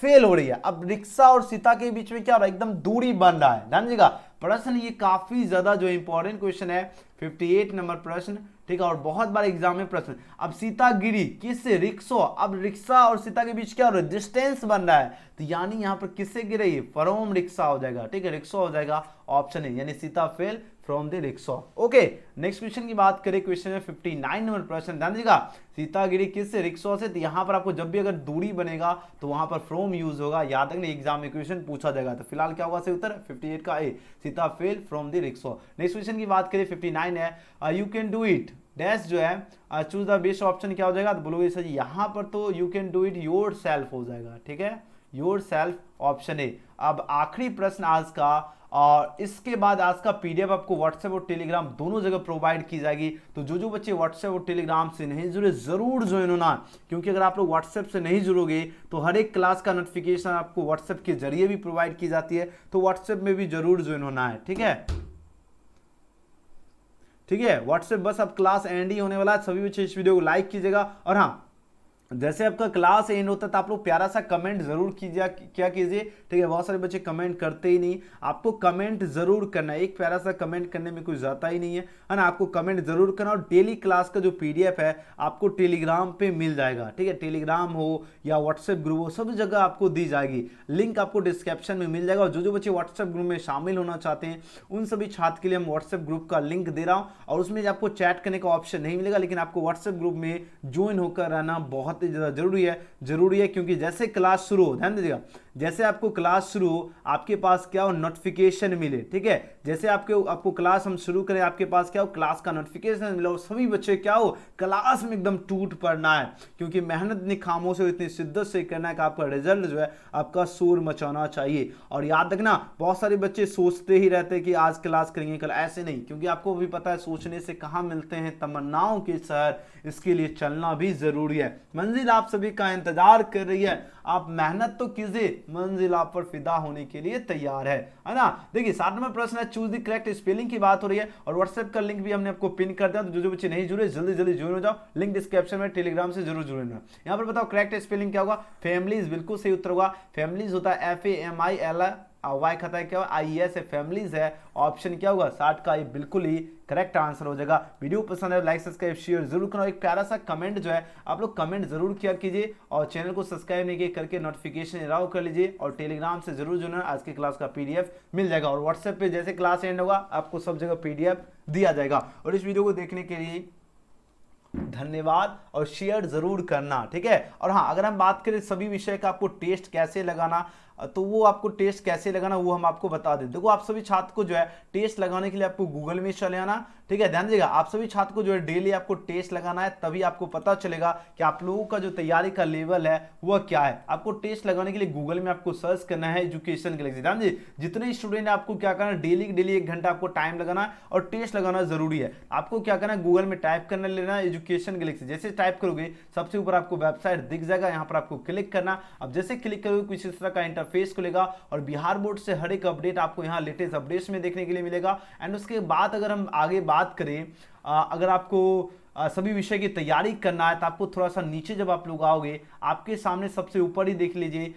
फेल हो रही है अब रिक्शा और सीता के बीच में क्या हो रहा है एकदम दूरी बन रहा है ध्यान दीजिएगा प्रश्न ये काफी ज्यादा जो इंपॉर्टेंट क्वेश्चन है 58 नंबर प्रश्न ठीक है और बहुत बार एग्जाम में प्रश्न अब सीता गिरी किससे रिक्सो अब रिक्शा और सीता के बीच क्या हो रहा है डिस्टेंस बन रहा है तो यानी यहाँ पर किससे गिरेगी फरोम रिक्शा हो जाएगा ठीक है रिक्शो हो जाएगा ऑप्शन है यानी Sita fell from the rickshaw okay next question की बात करें क्वेश्चन है फिफ्टी नाइन नंबर प्रश्न ध्यान दीजिएगा सीतागिरी किस रिक्शा से तो यहाँ पर आपको जब भी अगर दूरी बनेगा तो वहां पर फ्रॉम यूज होगा याद रखना एग्जाम में क्वेश्चन पूछा जाएगा तो फिलहाल क्या होगा सही उत्तर 58 का A Sita fell from the rickshaw next question की बात करें 59 है you can do it dash जो है चूज द बेस्ट ऑप्शन क्या हो जाएगा तो बोलोगे सर यहाँ पर तो you can do it yourself हो जाएगा ठीक है योर सेल्फ ऑप्शन ए अब आखिरी प्रश्न आज का और इसके बाद आज का पीडीएफ आपको व्हाट्सएप और टेलीग्राम दोनों जगह प्रोवाइड की जाएगी तो जो जो बच्चे व्हाट्सएप और टेलीग्राम से नहीं जुड़े ज़रूर ज्वाइन होना क्योंकि अगर आप लोग व्हाट्सएप से नहीं जुड़ोगे तो हर एक क्लास का नोटिफिकेशन आपको व्हाट्सएप के जरिए भी प्रोवाइड की जाती है तो व्हाट्सएप में भी जरूर ज्वाइन होना है ठीक है ठीक है व्हाट्सएप बस अब क्लास एंड ही होने वाला है सभी बच्चे इस वीडियो को लाइक कीजिएगा और हाँ जैसे आपका क्लास एंड होता है तो आप लोग प्यारा सा कमेंट जरूर कीजिए क्या कीजिए ठीक है बहुत सारे बच्चे कमेंट करते ही नहीं आपको कमेंट जरूर करना है एक प्यारा सा कमेंट करने में कोई जाता ही नहीं है है ना आपको कमेंट जरूर करना और डेली क्लास का जो पीडीएफ है आपको टेलीग्राम पे मिल जाएगा ठीक है टेलीग्राम हो या व्हाट्सएप ग्रुप हो सब जगह आपको दी जाएगी लिंक आपको डिस्क्रिप्शन में मिल जाएगा और जो जो बच्चे व्हाट्सएप ग्रुप में शामिल होना चाहते हैं उन सभी छात्र के लिए हम व्हाट्सएप ग्रुप का लिंक दे रहा हूँ और उसमें आपको चैट करने का ऑप्शन नहीं मिलेगा लेकिन आपको व्हाट्सएप ग्रुप में ज्वाइन होकर रहना बहुत बहुत ज़्यादा ज़रूरी है जरूरी है क्योंकि जैसे क्लास शुरू हो ध्यान दीजिएगा जैसे आपको क्लास शुरू हो आपके पास क्या हो नोटिफिकेशन मिले ठीक है जैसे आपके आपको क्लास हम शुरू करें आपके पास क्या हो क्लास का नोटिफिकेशन मिला और सभी बच्चे क्या हो क्लास में एकदम टूट पड़ना है क्योंकि मेहनत इतनी खामोश हो इतनी शिद्दत से करना है कि आपका रिजल्ट जो है आपका शोर मचाना चाहिए और याद रखना बहुत सारे बच्चे सोचते ही रहते हैं कि आज क्लास करेंगे कल ऐसे नहीं क्योंकि आपको भी पता है सोचने से कहाँ मिलते हैं तमन्नाओं के शहर इसके लिए चलना भी जरूरी है मंजिल आप सभी का इंतजार इंतजार कर रही है आप मेहनत तो कीजिए मंजिल आप पर फिदा होने के लिए तैयार है है ना देखिए सात नंबर प्रश्न है चूज द करेक्ट स्पेलिंग की बात हो रही है और व्हाट्सएप का लिंक भी हमने आपको पिन कर दिया तो जो जो बच्चे नहीं जुड़े जल्दी जल्दी ज्वाइन हो जाओ लिंक डिस्क्रिप्शन में टेलीग्राम से जरूर जुड़े ना यहाँ पर बताओ करेक्ट स्पेलिंग क्या होगा फैमिलीज बिल्कुल सही उत्तर होगा फैमिलीज होता है F A M I L Y वाई खाता है क्या आई एस ए फैमिलीज है ऑप्शन क्या होगा साठ का ये बिल्कुल ही करेक्ट आंसर हो जाएगा वीडियो पसंद है लाइक सब्सक्राइब शेयर जरूर करना एक प्यारा सा कमेंट जो है आप लोग कमेंट जरूर किया कीजिए और चैनल को सब्सक्राइब नहीं किया करके नोटिफिकेशन अलाउ कर लीजिए और टेलीग्राम से जरूर जो है आज की क्लास का पीडीएफ मिल जाएगा और व्हाट्सएप पे जैसे क्लास एंड होगा आपको सब जगह पीडीएफ दिया जाएगा और इस वीडियो को देखने के लिए धन्यवाद और शेयर जरूर करना ठीक है और हाँ अगर हम बात करें सभी विषय का आपको टेस्ट कैसे लगाना तो वो आपको टेस्ट कैसे लगाना वो हम आपको बता दें देखो आप सभी छात्र को जो है टेस्ट लगाने के लिए आपको गूगल में चले आना ठीक है ध्यान दीजिएगा आप सभी छात्र को जो है डेली आपको टेस्ट लगाना है तभी आपको पता चलेगा कि आप लोगों का जो तैयारी का लेवल है वह क्या है आपको टेस्ट लगाने के लिए गूगल में आपको सर्च करना है एजुकेशन लिए ध्यान दीजिए जितने स्टूडेंट आपको क्या करना है डेली डेली एक घंटा आपको टाइम लगाना है और टेस्ट लगाना जरूरी है आपको क्या करना है गूगल में टाइप करने लेना है एजुकेशन गैलेक्सी जैसे टाइप करोगे सबसे ऊपर आपको वेबसाइट दिख जाएगा यहाँ पर आपको क्लिक करना अब जैसे क्लिक करोगे कुछ तरह का इंटरफ फेस खुलेगा और बिहार बोर्ड से हर एक अपडेट आपको यहाँ लेटेस्ट अपडेट्स में देखने के लिए मिलेगा एंड उसके बाद अगर हम आगे बात करें अगर आपको सभी विषय की तैयारी करना है तो आपको थोड़ा सा नीचे जब आप लोग आओगे आपके सामने सबसे ऊपर ही देख लीजिए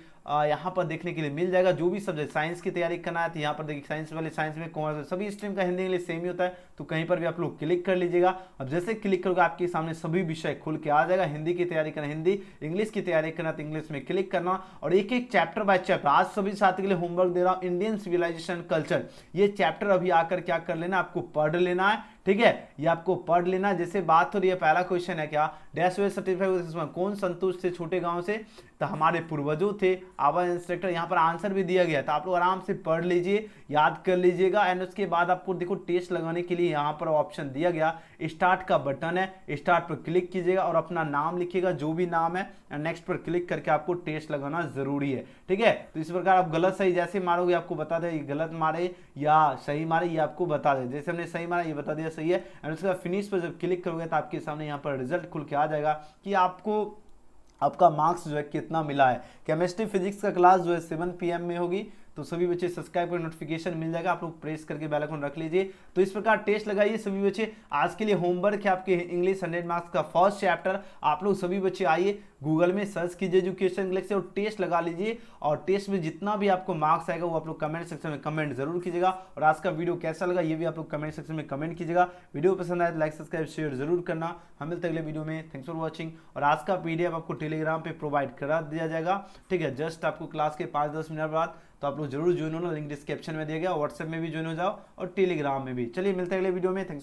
यहाँ पर देखने के लिए मिल जाएगा जो भी सब्जेक्ट साइंस की तैयारी करना है तो यहाँ पर देखिए साइंस वाले साइंस में कॉमर्स सभी स्ट्रीम का हिंदी इंग्लिश सेम ही होता है तो कहीं पर भी आप लोग क्लिक कर लीजिएगा अब जैसे क्लिक करोगे आपके सामने सभी विषय खुल के आ जाएगा हिंदी की तैयारी करना हिंदी इंग्लिश की तैयारी करना तो इंग्लिश में क्लिक करना और एक एक चैप्टर बाय चैप्टर आज सभी साथी के लिए होमवर्क दे रहा हूँ इंडियन सिविलाइजेशन कल्चर ये चैप्टर अभी आकर क्या कर लेना आपको पढ़ लेना है ठीक है ये आपको पढ़ लेना जैसे बात हो रही है पहला क्वेश्चन है क्या डैश वेज सर्टिफाई कौन संतुष्ट थे छोटे गांव से तो हमारे पूर्वजों थे आवाज इंस्ट्रक्टर यहाँ पर आंसर भी दिया गया था तो आप लोग आराम से पढ़ लीजिए याद कर लीजिएगा एंड उसके बाद आपको देखो टेस्ट लगाने के लिए यहाँ पर ऑप्शन दिया गया स्टार्ट का बटन है स्टार्ट पर क्लिक कीजिएगा और अपना नाम लिखिएगा जो भी नाम है नेक्स्ट पर क्लिक करके आपको टेस्ट लगाना जरूरी है ठीक है तो इस प्रकार आप गलत सही जैसे मारोगे आपको बता दे गलत मारे या सही मारे ये आपको बता दे जैसे हमने सही मारा ये बता दिया सही है एंड उसके बाद फिनिश पर जब क्लिक करोगे तो आपके सामने यहाँ पर रिजल्ट खुल के आ जाएगा कि आपको आपका मार्क्स जो है कितना मिला है केमिस्ट्री फिजिक्स का क्लास जो है सेवन पी में होगी तो सभी बच्चे सब्सक्राइब कर नोटिफिकेशन मिल जाएगा आप लोग प्रेस करके बेल आइकन रख लीजिए तो इस प्रकार टेस्ट लगाइए सभी बच्चे आज के लिए होमवर्क है आपके इंग्लिश हंड्रेड मार्क्स का फर्स्ट चैप्टर आप लोग सभी बच्चे आइए गूगल में सर्च कीजिए एजुकेशन इंग्लिश से और टेस्ट लगा लीजिए और टेस्ट में जितना भी आपको मार्क्स आएगा वो आप लोग कमेंट सेक्शन में कमेंट जरूर कीजिएगा और आज का वीडियो कैसा लगा ये भी आप लोग कमेंट सेक्शन में कमेंट कीजिएगा वीडियो पसंद आए तो लाइक सब्सक्राइब शेयर जरूर करना हम मिलते अगले वीडियो में थैंक्स फॉर वॉचिंग और आज का पीडीएफ आपको टेलीग्राम पर प्रोवाइड करा दिया जाएगा ठीक है जस्ट आपको क्लास के पाँच दस मिनट बाद तो आप लोग जरूर ज्वाइन होना लिंक डिस्क्रिप्शन में दिया गया व्हाट्सएप में भी ज्वाइन हो जाओ और टेलीग्राम में भी चलिए मिलते हैं अगले वीडियो में थैंक्स